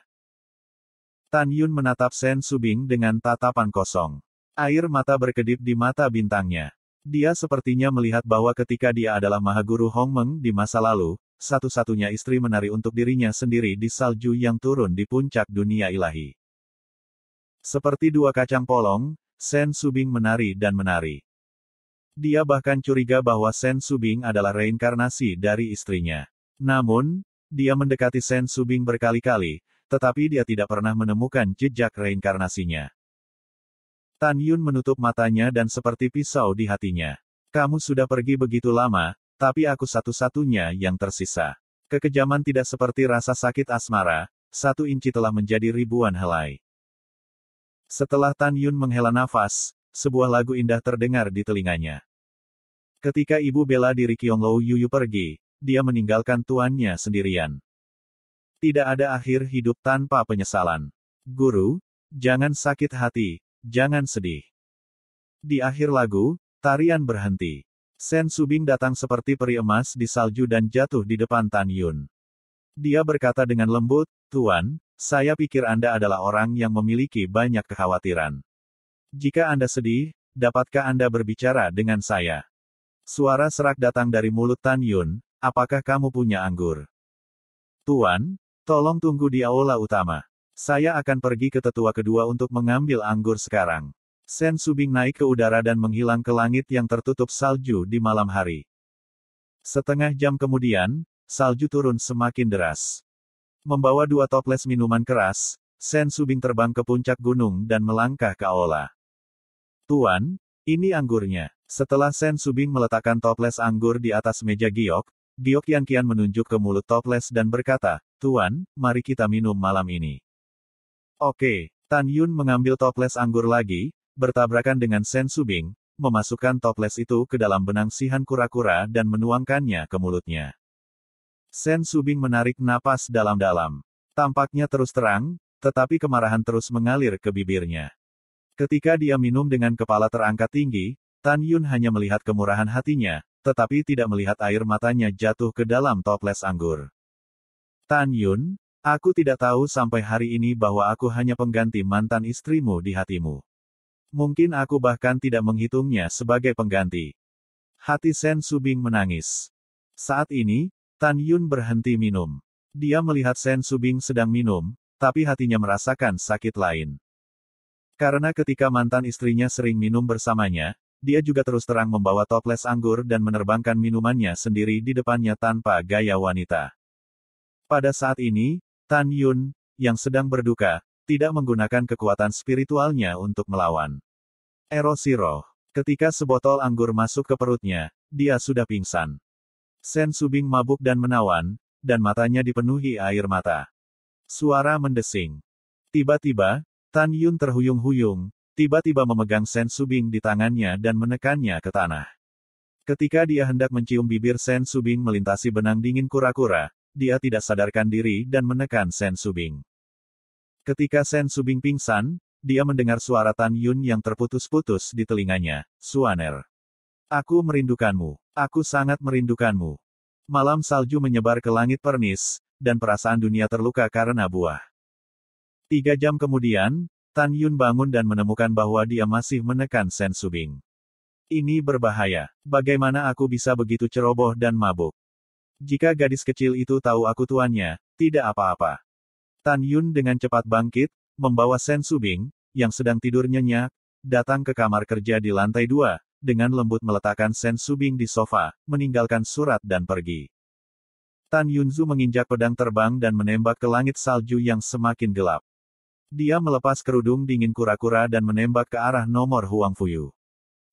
Tan Yun menatap Shen Subing dengan tatapan kosong. Air mata berkedip di mata bintangnya. Dia sepertinya melihat bahwa ketika dia adalah Mahaguru Hong Meng di masa lalu, satu-satunya istri menari untuk dirinya sendiri di salju yang turun di puncak dunia ilahi. Seperti dua kacang polong, Shen Subing menari dan menari. Dia bahkan curiga bahwa Sen Subing adalah reinkarnasi dari istrinya. Namun, dia mendekati Sen Subing berkali-kali, tetapi dia tidak pernah menemukan jejak reinkarnasinya. Tan Yun menutup matanya dan seperti pisau di hatinya. Kamu sudah pergi begitu lama, tapi aku satu-satunya yang tersisa. Kekejaman tidak seperti rasa sakit asmara, satu inci telah menjadi ribuan helai. Setelah Tan Yun menghela nafas, sebuah lagu indah terdengar di telinganya. Ketika ibu bela diri Qionglo Yuyu pergi, dia meninggalkan tuannya sendirian. Tidak ada akhir hidup tanpa penyesalan. Guru, jangan sakit hati, jangan sedih. Di akhir lagu, tarian berhenti. Sen Subing datang seperti peri emas di salju dan jatuh di depan Tan Yun. Dia berkata dengan lembut, Tuan, saya pikir Anda adalah orang yang memiliki banyak kekhawatiran. Jika Anda sedih, dapatkah Anda berbicara dengan saya? Suara serak datang dari mulut Tan Yun, apakah kamu punya anggur? Tuan, tolong tunggu di aula utama. Saya akan pergi ke tetua kedua untuk mengambil anggur sekarang. Sen Subing naik ke udara dan menghilang ke langit yang tertutup salju di malam hari. Setengah jam kemudian, salju turun semakin deras. Membawa dua toples minuman keras, Sen Subing terbang ke puncak gunung dan melangkah ke aula. Tuan, ini anggurnya. Setelah Sen Subing meletakkan toples anggur di atas meja giok, giok yang kian menunjuk ke mulut toples dan berkata, Tuan, mari kita minum malam ini. Oke, Tan Yun mengambil toples anggur lagi, bertabrakan dengan Sen Subing, memasukkan toples itu ke dalam benang sihan kura-kura dan menuangkannya ke mulutnya. Sen Subing menarik napas dalam-dalam. Tampaknya terus terang, tetapi kemarahan terus mengalir ke bibirnya. Ketika dia minum dengan kepala terangkat tinggi, Tan Yun hanya melihat kemurahan hatinya, tetapi tidak melihat air matanya jatuh ke dalam toples anggur. Tan Yun, aku tidak tahu sampai hari ini bahwa aku hanya pengganti mantan istrimu di hatimu. Mungkin aku bahkan tidak menghitungnya sebagai pengganti. Hati Sen Subing menangis. Saat ini, Tan Yun berhenti minum. Dia melihat Sen Subing sedang minum, tapi hatinya merasakan sakit lain. Karena ketika mantan istrinya sering minum bersamanya, dia juga terus terang membawa toples anggur dan menerbangkan minumannya sendiri di depannya tanpa gaya wanita. Pada saat ini, Tan Yun, yang sedang berduka, tidak menggunakan kekuatan spiritualnya untuk melawan. Erosi roh. Ketika sebotol anggur masuk ke perutnya, dia sudah pingsan. Sen Subing mabuk dan menawan, dan matanya dipenuhi air mata. Suara mendesing. Tiba-tiba, Tan Yun terhuyung-huyung, tiba-tiba memegang Sen Subing di tangannya dan menekannya ke tanah. Ketika dia hendak mencium bibir Sen Subing melintasi benang dingin kura-kura, dia tidak sadarkan diri dan menekan Sen Subing. Ketika Sen Subing pingsan, dia mendengar suara Tan Yun yang terputus-putus di telinganya, Suaner. Aku merindukanmu. Aku sangat merindukanmu. Malam salju menyebar ke langit pernis, dan perasaan dunia terluka karena buah. Tiga jam kemudian, Tan Yun bangun dan menemukan bahwa dia masih menekan Sen Subing. Ini berbahaya. Bagaimana aku bisa begitu ceroboh dan mabuk? Jika gadis kecil itu tahu aku tuannya, tidak apa-apa. Tan Yun dengan cepat bangkit, membawa Sen Subing, yang sedang tidur nyenyak, datang ke kamar kerja di lantai dua, dengan lembut meletakkan Sen Subing di sofa, meninggalkan surat dan pergi. Tan Yunzu menginjak pedang terbang dan menembak ke langit salju yang semakin gelap. Dia melepas kerudung dingin kura-kura dan menembak ke arah nomor Huang Fuyu.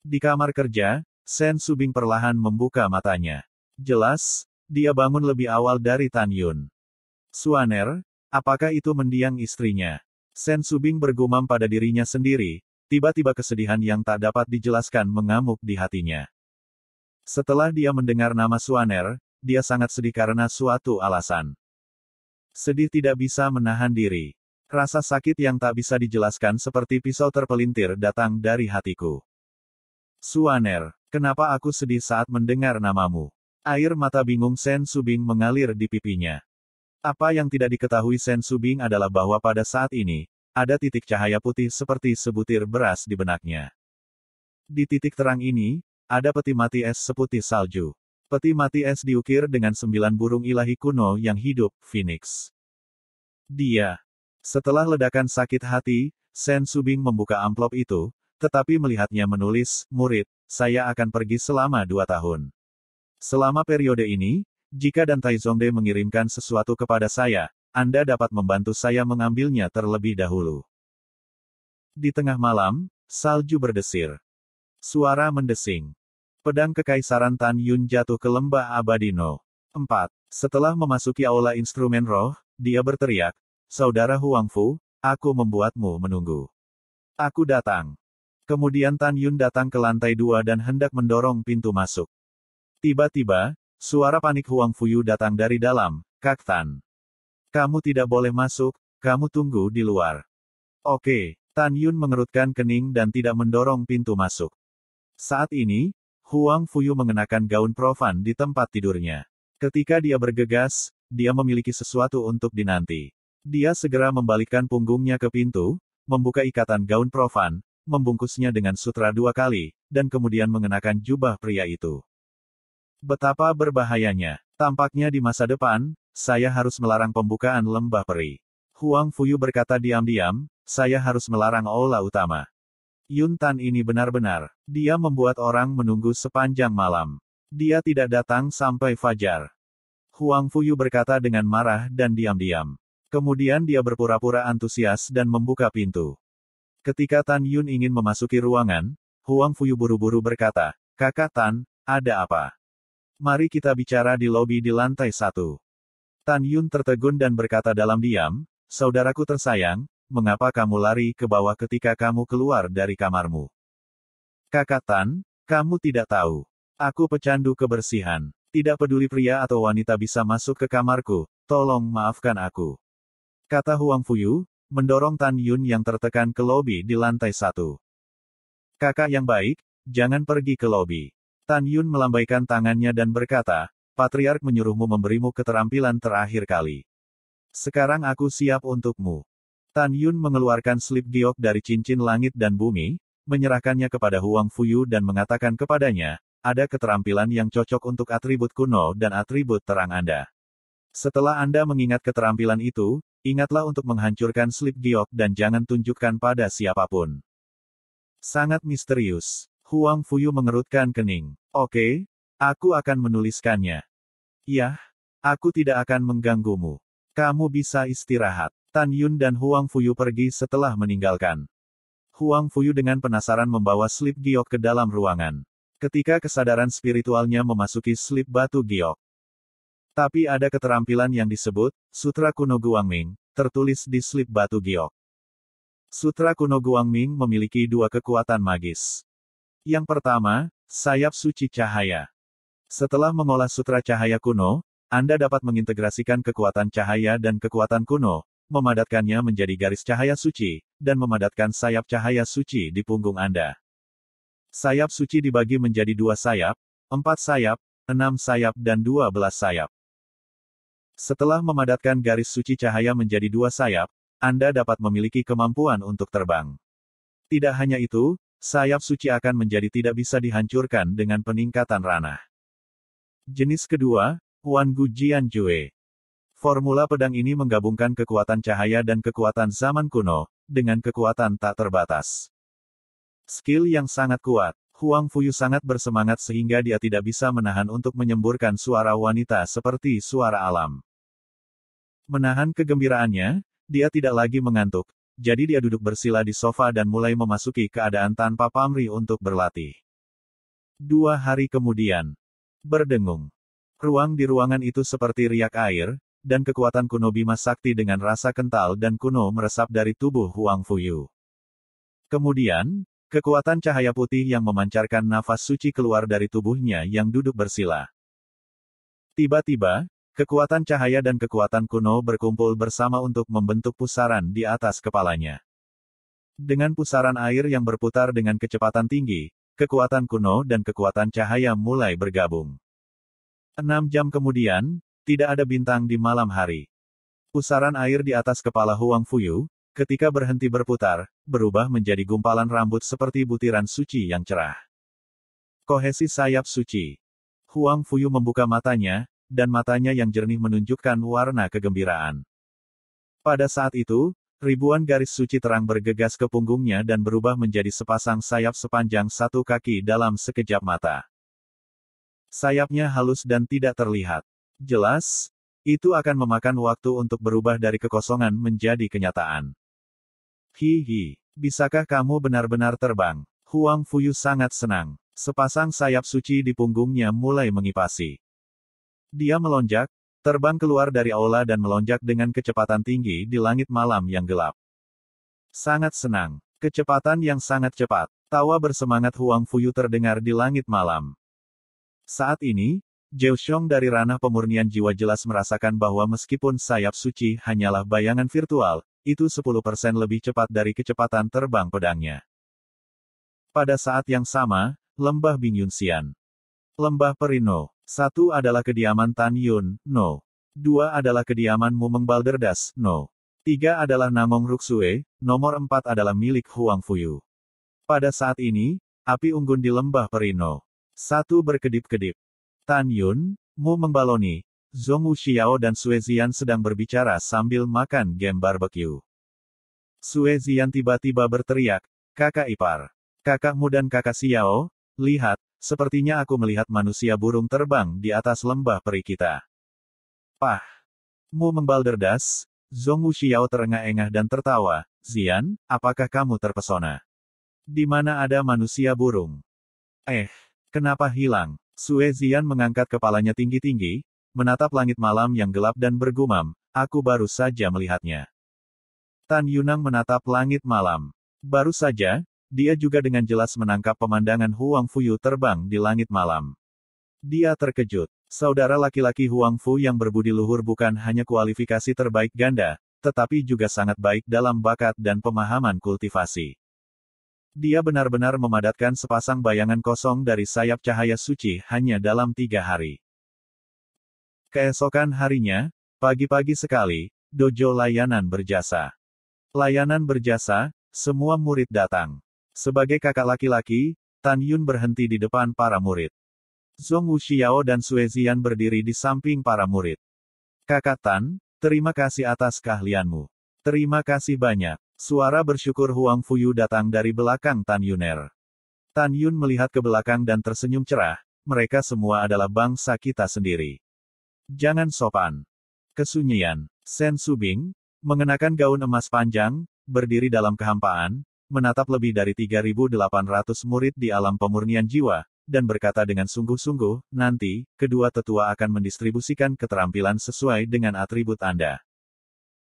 Di kamar kerja, Sen Subing perlahan membuka matanya. Jelas, dia bangun lebih awal dari Tan Yun. Suaner, apakah itu mendiang istrinya? Sen Subing bergumam pada dirinya sendiri, tiba-tiba kesedihan yang tak dapat dijelaskan mengamuk di hatinya. Setelah dia mendengar nama Suaner, dia sangat sedih karena suatu alasan. Sedih tidak bisa menahan diri. Rasa sakit yang tak bisa dijelaskan seperti pisau terpelintir datang dari hatiku. Suaner, kenapa aku sedih saat mendengar namamu? Air mata bingung Sen Subing mengalir di pipinya. Apa yang tidak diketahui Sen Subing adalah bahwa pada saat ini, ada titik cahaya putih seperti sebutir beras di benaknya. Di titik terang ini, ada peti mati es seputih salju. Peti mati es diukir dengan sembilan burung ilahi kuno yang hidup, Phoenix. Dia, setelah ledakan sakit hati, Sen Subing membuka amplop itu, tetapi melihatnya menulis, murid, saya akan pergi selama dua tahun. Selama periode ini, jika dan Zongde mengirimkan sesuatu kepada saya, Anda dapat membantu saya mengambilnya terlebih dahulu. Di tengah malam, salju berdesir. Suara mendesing. Pedang Kekaisaran Tan Yun jatuh ke lembah Abadino. 4. Setelah memasuki aula instrumen roh, dia berteriak, Saudara Huang Fu, aku membuatmu menunggu. Aku datang. Kemudian Tan Yun datang ke lantai dua dan hendak mendorong pintu masuk. Tiba-tiba, suara panik Huang Fuyu datang dari dalam, Kak Tan. Kamu tidak boleh masuk, kamu tunggu di luar. Oke, Tan Yun mengerutkan kening dan tidak mendorong pintu masuk. Saat ini, Huang Fuyu mengenakan gaun profan di tempat tidurnya. Ketika dia bergegas, dia memiliki sesuatu untuk dinanti. Dia segera membalikkan punggungnya ke pintu, membuka ikatan gaun profan, membungkusnya dengan sutra dua kali, dan kemudian mengenakan jubah pria itu. Betapa berbahayanya. Tampaknya di masa depan, saya harus melarang pembukaan lembah peri. Huang Fuyu berkata diam-diam, saya harus melarang Ola utama. Yun Tan ini benar-benar, dia membuat orang menunggu sepanjang malam. Dia tidak datang sampai fajar. Huang Fuyu berkata dengan marah dan diam-diam. Kemudian dia berpura-pura antusias dan membuka pintu. Ketika Tan Yun ingin memasuki ruangan, Huang Fuyu buru-buru berkata, Kakak Tan, ada apa? Mari kita bicara di lobi di lantai satu. Tan Yun tertegun dan berkata dalam diam, Saudaraku tersayang, mengapa kamu lari ke bawah ketika kamu keluar dari kamarmu? Kakak Tan, kamu tidak tahu. Aku pecandu kebersihan. Tidak peduli pria atau wanita bisa masuk ke kamarku, tolong maafkan aku. Kata Huang Fuyu, mendorong Tan Yun yang tertekan ke lobi di lantai satu. Kakak yang baik, jangan pergi ke lobi. Tan Yun melambaikan tangannya dan berkata, Patriark menyuruhmu memberimu keterampilan terakhir kali. Sekarang aku siap untukmu. Tan Yun mengeluarkan slip giok dari cincin langit dan bumi, menyerahkannya kepada Huang Fuyu dan mengatakan kepadanya, ada keterampilan yang cocok untuk atribut kuno dan atribut terang Anda. Setelah Anda mengingat keterampilan itu, Ingatlah untuk menghancurkan slip giok dan jangan tunjukkan pada siapapun. Sangat misterius. Huang Fuyu mengerutkan kening. Oke, okay, aku akan menuliskannya. Yah, aku tidak akan mengganggumu. Kamu bisa istirahat. Tan Yun dan Huang Fuyu pergi setelah meninggalkan. Huang Fuyu dengan penasaran membawa slip giok ke dalam ruangan. Ketika kesadaran spiritualnya memasuki slip batu giok, tapi ada keterampilan yang disebut, Sutra Kuno Guangming, tertulis di slip batu giok. Sutra Kuno Guangming memiliki dua kekuatan magis. Yang pertama, sayap suci cahaya. Setelah mengolah sutra cahaya kuno, Anda dapat mengintegrasikan kekuatan cahaya dan kekuatan kuno, memadatkannya menjadi garis cahaya suci, dan memadatkan sayap cahaya suci di punggung Anda. Sayap suci dibagi menjadi dua sayap, empat sayap, enam sayap dan dua belas sayap. Setelah memadatkan garis suci cahaya menjadi dua sayap, Anda dapat memiliki kemampuan untuk terbang. Tidak hanya itu, sayap suci akan menjadi tidak bisa dihancurkan dengan peningkatan ranah. Jenis kedua, Wan Jian Jue. Formula pedang ini menggabungkan kekuatan cahaya dan kekuatan zaman kuno, dengan kekuatan tak terbatas. Skill yang sangat kuat, Huang Fuyu sangat bersemangat sehingga dia tidak bisa menahan untuk menyemburkan suara wanita seperti suara alam. Menahan kegembiraannya, dia tidak lagi mengantuk, jadi dia duduk bersila di sofa dan mulai memasuki keadaan tanpa pamri untuk berlatih. Dua hari kemudian, berdengung. Ruang di ruangan itu seperti riak air, dan kekuatan kuno Bima Sakti dengan rasa kental dan kuno meresap dari tubuh Huang Fuyu. Kemudian, kekuatan cahaya putih yang memancarkan nafas suci keluar dari tubuhnya yang duduk bersila. Tiba-tiba, Kekuatan cahaya dan kekuatan kuno berkumpul bersama untuk membentuk pusaran di atas kepalanya. Dengan pusaran air yang berputar dengan kecepatan tinggi, kekuatan kuno dan kekuatan cahaya mulai bergabung. Enam jam kemudian, tidak ada bintang di malam hari. Pusaran air di atas kepala Huang Fuyu, ketika berhenti berputar, berubah menjadi gumpalan rambut seperti butiran suci yang cerah. Kohesi sayap suci. Huang Fuyu membuka matanya, dan matanya yang jernih menunjukkan warna kegembiraan. Pada saat itu, ribuan garis suci terang bergegas ke punggungnya dan berubah menjadi sepasang sayap sepanjang satu kaki dalam sekejap mata. Sayapnya halus dan tidak terlihat. Jelas, itu akan memakan waktu untuk berubah dari kekosongan menjadi kenyataan. Hihi, bisakah kamu benar-benar terbang? Huang Fuyu sangat senang. Sepasang sayap suci di punggungnya mulai mengipasi. Dia melonjak, terbang keluar dari aula dan melonjak dengan kecepatan tinggi di langit malam yang gelap. Sangat senang. Kecepatan yang sangat cepat. Tawa bersemangat Huang Fuyu terdengar di langit malam. Saat ini, Zhou Xiong dari ranah pemurnian jiwa jelas merasakan bahwa meskipun sayap suci hanyalah bayangan virtual, itu 10% lebih cepat dari kecepatan terbang pedangnya. Pada saat yang sama, Lembah Xian, Lembah Perino. Satu adalah kediaman Tan Yun, no. Dua adalah kediaman Mumeng Balderdas, no. Tiga adalah Namong Ruksue, nomor empat adalah milik Huang Fuyu. Pada saat ini, api unggun di lembah Perino. Satu berkedip-kedip. Tan Yun, Mu Mengbaloni, Zhong Wu Xiao dan Sue Zian sedang berbicara sambil makan game barbecue. Sue Zian tiba-tiba berteriak, kakak ipar. Kakakmu dan kakak Xiao, lihat, Sepertinya aku melihat manusia burung terbang di atas lembah peri kita. Pah! Mu membalderdas, Zhong Wuxiao terengah-engah dan tertawa, Zian, apakah kamu terpesona? Di mana ada manusia burung? Eh, kenapa hilang? Sue Zian mengangkat kepalanya tinggi-tinggi, menatap langit malam yang gelap dan bergumam, aku baru saja melihatnya. Tan Yunang menatap langit malam. Baru saja, dia juga dengan jelas menangkap pemandangan Huang Fuyu terbang di langit malam. Dia terkejut. Saudara laki-laki Huang Fu yang berbudi luhur bukan hanya kualifikasi terbaik ganda, tetapi juga sangat baik dalam bakat dan pemahaman kultivasi. Dia benar-benar memadatkan sepasang bayangan kosong dari sayap cahaya suci hanya dalam tiga hari. Keesokan harinya, pagi-pagi sekali, dojo layanan berjasa. Layanan berjasa, semua murid datang. Sebagai kakak laki-laki, Tan Yun berhenti di depan para murid. Zhong Wuxiao dan Sue Zian berdiri di samping para murid. Kakak Tan, terima kasih atas keahlianmu. Terima kasih banyak. Suara bersyukur Huang Fuyu datang dari belakang Tan Yuner. Tan Yun melihat ke belakang dan tersenyum cerah, mereka semua adalah bangsa kita sendiri. Jangan sopan. Kesunyian, Sen Subing, mengenakan gaun emas panjang, berdiri dalam kehampaan, menatap lebih dari 3.800 murid di alam pemurnian jiwa, dan berkata dengan sungguh-sungguh, nanti, kedua tetua akan mendistribusikan keterampilan sesuai dengan atribut Anda.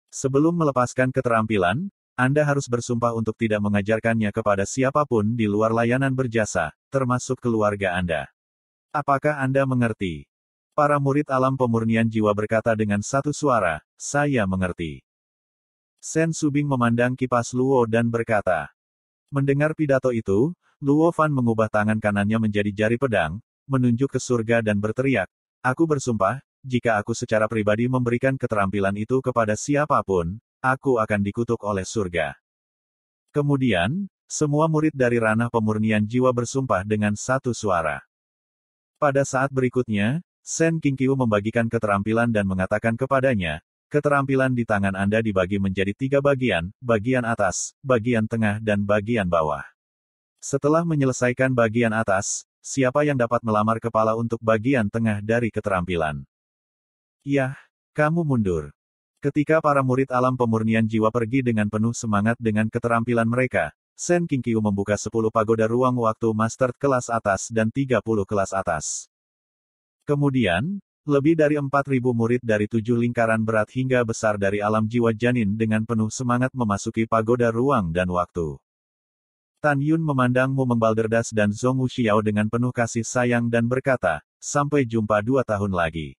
Sebelum melepaskan keterampilan, Anda harus bersumpah untuk tidak mengajarkannya kepada siapapun di luar layanan berjasa, termasuk keluarga Anda. Apakah Anda mengerti? Para murid alam pemurnian jiwa berkata dengan satu suara, saya mengerti. Sen Subing memandang kipas Luo dan berkata, Mendengar pidato itu, Luo Fan mengubah tangan kanannya menjadi jari pedang, menunjuk ke surga dan berteriak, Aku bersumpah, jika aku secara pribadi memberikan keterampilan itu kepada siapapun, aku akan dikutuk oleh surga. Kemudian, semua murid dari ranah pemurnian jiwa bersumpah dengan satu suara. Pada saat berikutnya, Sen Kingqiu membagikan keterampilan dan mengatakan kepadanya, Keterampilan di tangan Anda dibagi menjadi tiga bagian, bagian atas, bagian tengah dan bagian bawah. Setelah menyelesaikan bagian atas, siapa yang dapat melamar kepala untuk bagian tengah dari keterampilan? Yah, kamu mundur. Ketika para murid alam pemurnian jiwa pergi dengan penuh semangat dengan keterampilan mereka, Sen Kiu membuka 10 pagoda ruang waktu master kelas atas dan 30 kelas atas. Kemudian, lebih dari 4.000 murid dari tujuh lingkaran berat hingga besar dari alam jiwa janin dengan penuh semangat memasuki pagoda ruang dan waktu. Tan Yun memandang Mu Mengbalderdas dan Zhong Wuxiao dengan penuh kasih sayang dan berkata, sampai jumpa dua tahun lagi.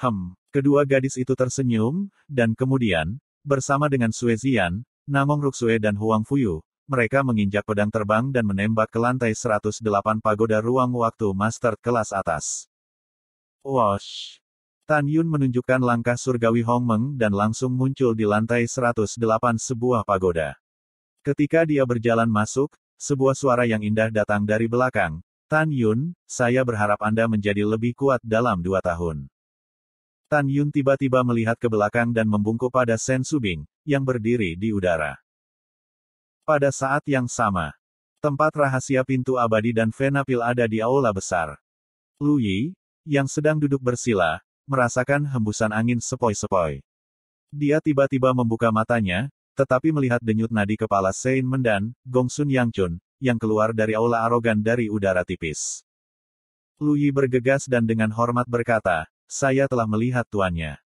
Hem, kedua gadis itu tersenyum, dan kemudian, bersama dengan Sue Zian, Namong Ruxue dan Huang Fuyu, mereka menginjak pedang terbang dan menembak ke lantai 108 pagoda ruang waktu master kelas atas. Wash. Tan Yun menunjukkan langkah surgawi Hong Meng dan langsung muncul di lantai 108 sebuah pagoda. Ketika dia berjalan masuk, sebuah suara yang indah datang dari belakang. Tan Yun, saya berharap Anda menjadi lebih kuat dalam dua tahun. Tan Yun tiba-tiba melihat ke belakang dan membungkuk pada Sen Subing, yang berdiri di udara. Pada saat yang sama, tempat rahasia pintu abadi dan Venapil ada di aula besar. Lu Yi, yang sedang duduk bersila, merasakan hembusan angin sepoi-sepoi. Dia tiba-tiba membuka matanya, tetapi melihat denyut nadi kepala Sein Mendan, Gongsun Yangchun, yang keluar dari aula arogan dari udara tipis. Luyi bergegas dan dengan hormat berkata, saya telah melihat tuannya.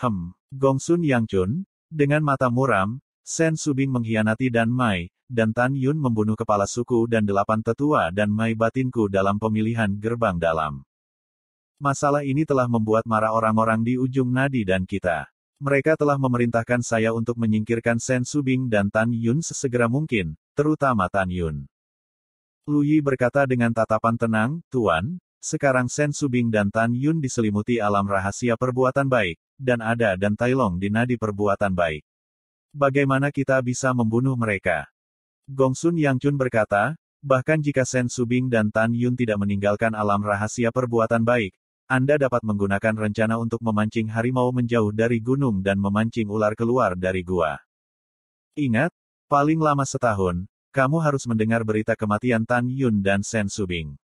Hem, Gongsun Yangchun, dengan mata muram, Sen Subing mengkhianati Dan Mai, dan Tan Yun membunuh kepala suku dan delapan tetua dan Mai batinku dalam pemilihan gerbang dalam. Masalah ini telah membuat marah orang-orang di ujung nadi dan kita. Mereka telah memerintahkan saya untuk menyingkirkan Sen Subing dan Tan Yun sesegera mungkin, terutama Tan Yun. Luyi berkata dengan tatapan tenang, Tuan, sekarang Sen Subing dan Tan Yun diselimuti alam rahasia perbuatan baik, dan ada dan Tai Tailong di nadi perbuatan baik. Bagaimana kita bisa membunuh mereka? Gong Sun Yang Chun berkata, bahkan jika Sen Subing dan Tan Yun tidak meninggalkan alam rahasia perbuatan baik, anda dapat menggunakan rencana untuk memancing harimau menjauh dari gunung dan memancing ular keluar dari gua. Ingat, paling lama setahun, kamu harus mendengar berita kematian Tan Yun dan Sen Subing.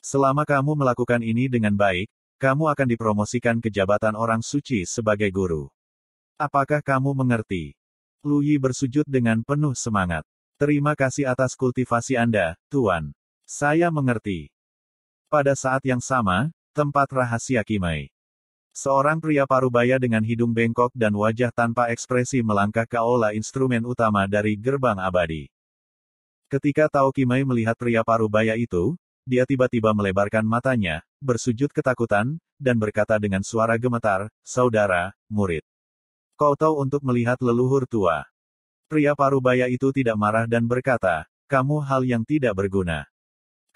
Selama kamu melakukan ini dengan baik, kamu akan dipromosikan ke jabatan orang suci sebagai guru. Apakah kamu mengerti? Luyi bersujud dengan penuh semangat. Terima kasih atas kultivasi Anda, Tuan. Saya mengerti. Pada saat yang sama, Tempat rahasia Kimai. Seorang pria parubaya dengan hidung bengkok dan wajah tanpa ekspresi melangkah ke aula instrumen utama dari gerbang abadi. Ketika Tao Kimai melihat pria parubaya itu, dia tiba-tiba melebarkan matanya, bersujud ketakutan, dan berkata dengan suara gemetar, Saudara, murid. Kau tahu untuk melihat leluhur tua. Pria parubaya itu tidak marah dan berkata, Kamu hal yang tidak berguna.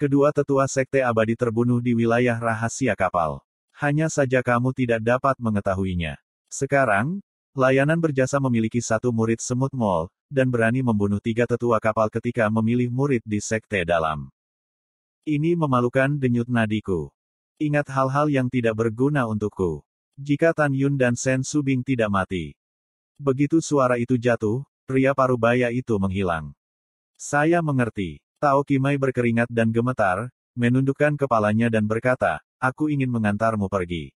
Kedua tetua sekte abadi terbunuh di wilayah rahasia kapal. Hanya saja kamu tidak dapat mengetahuinya. Sekarang, layanan berjasa memiliki satu murid semut mall, dan berani membunuh tiga tetua kapal ketika memilih murid di sekte dalam. Ini memalukan denyut nadiku. Ingat hal-hal yang tidak berguna untukku. Jika Tan Yun dan Sen Subing tidak mati. Begitu suara itu jatuh, pria parubaya itu menghilang. Saya mengerti. Tao Kimai berkeringat dan gemetar, menundukkan kepalanya dan berkata, aku ingin mengantarmu pergi.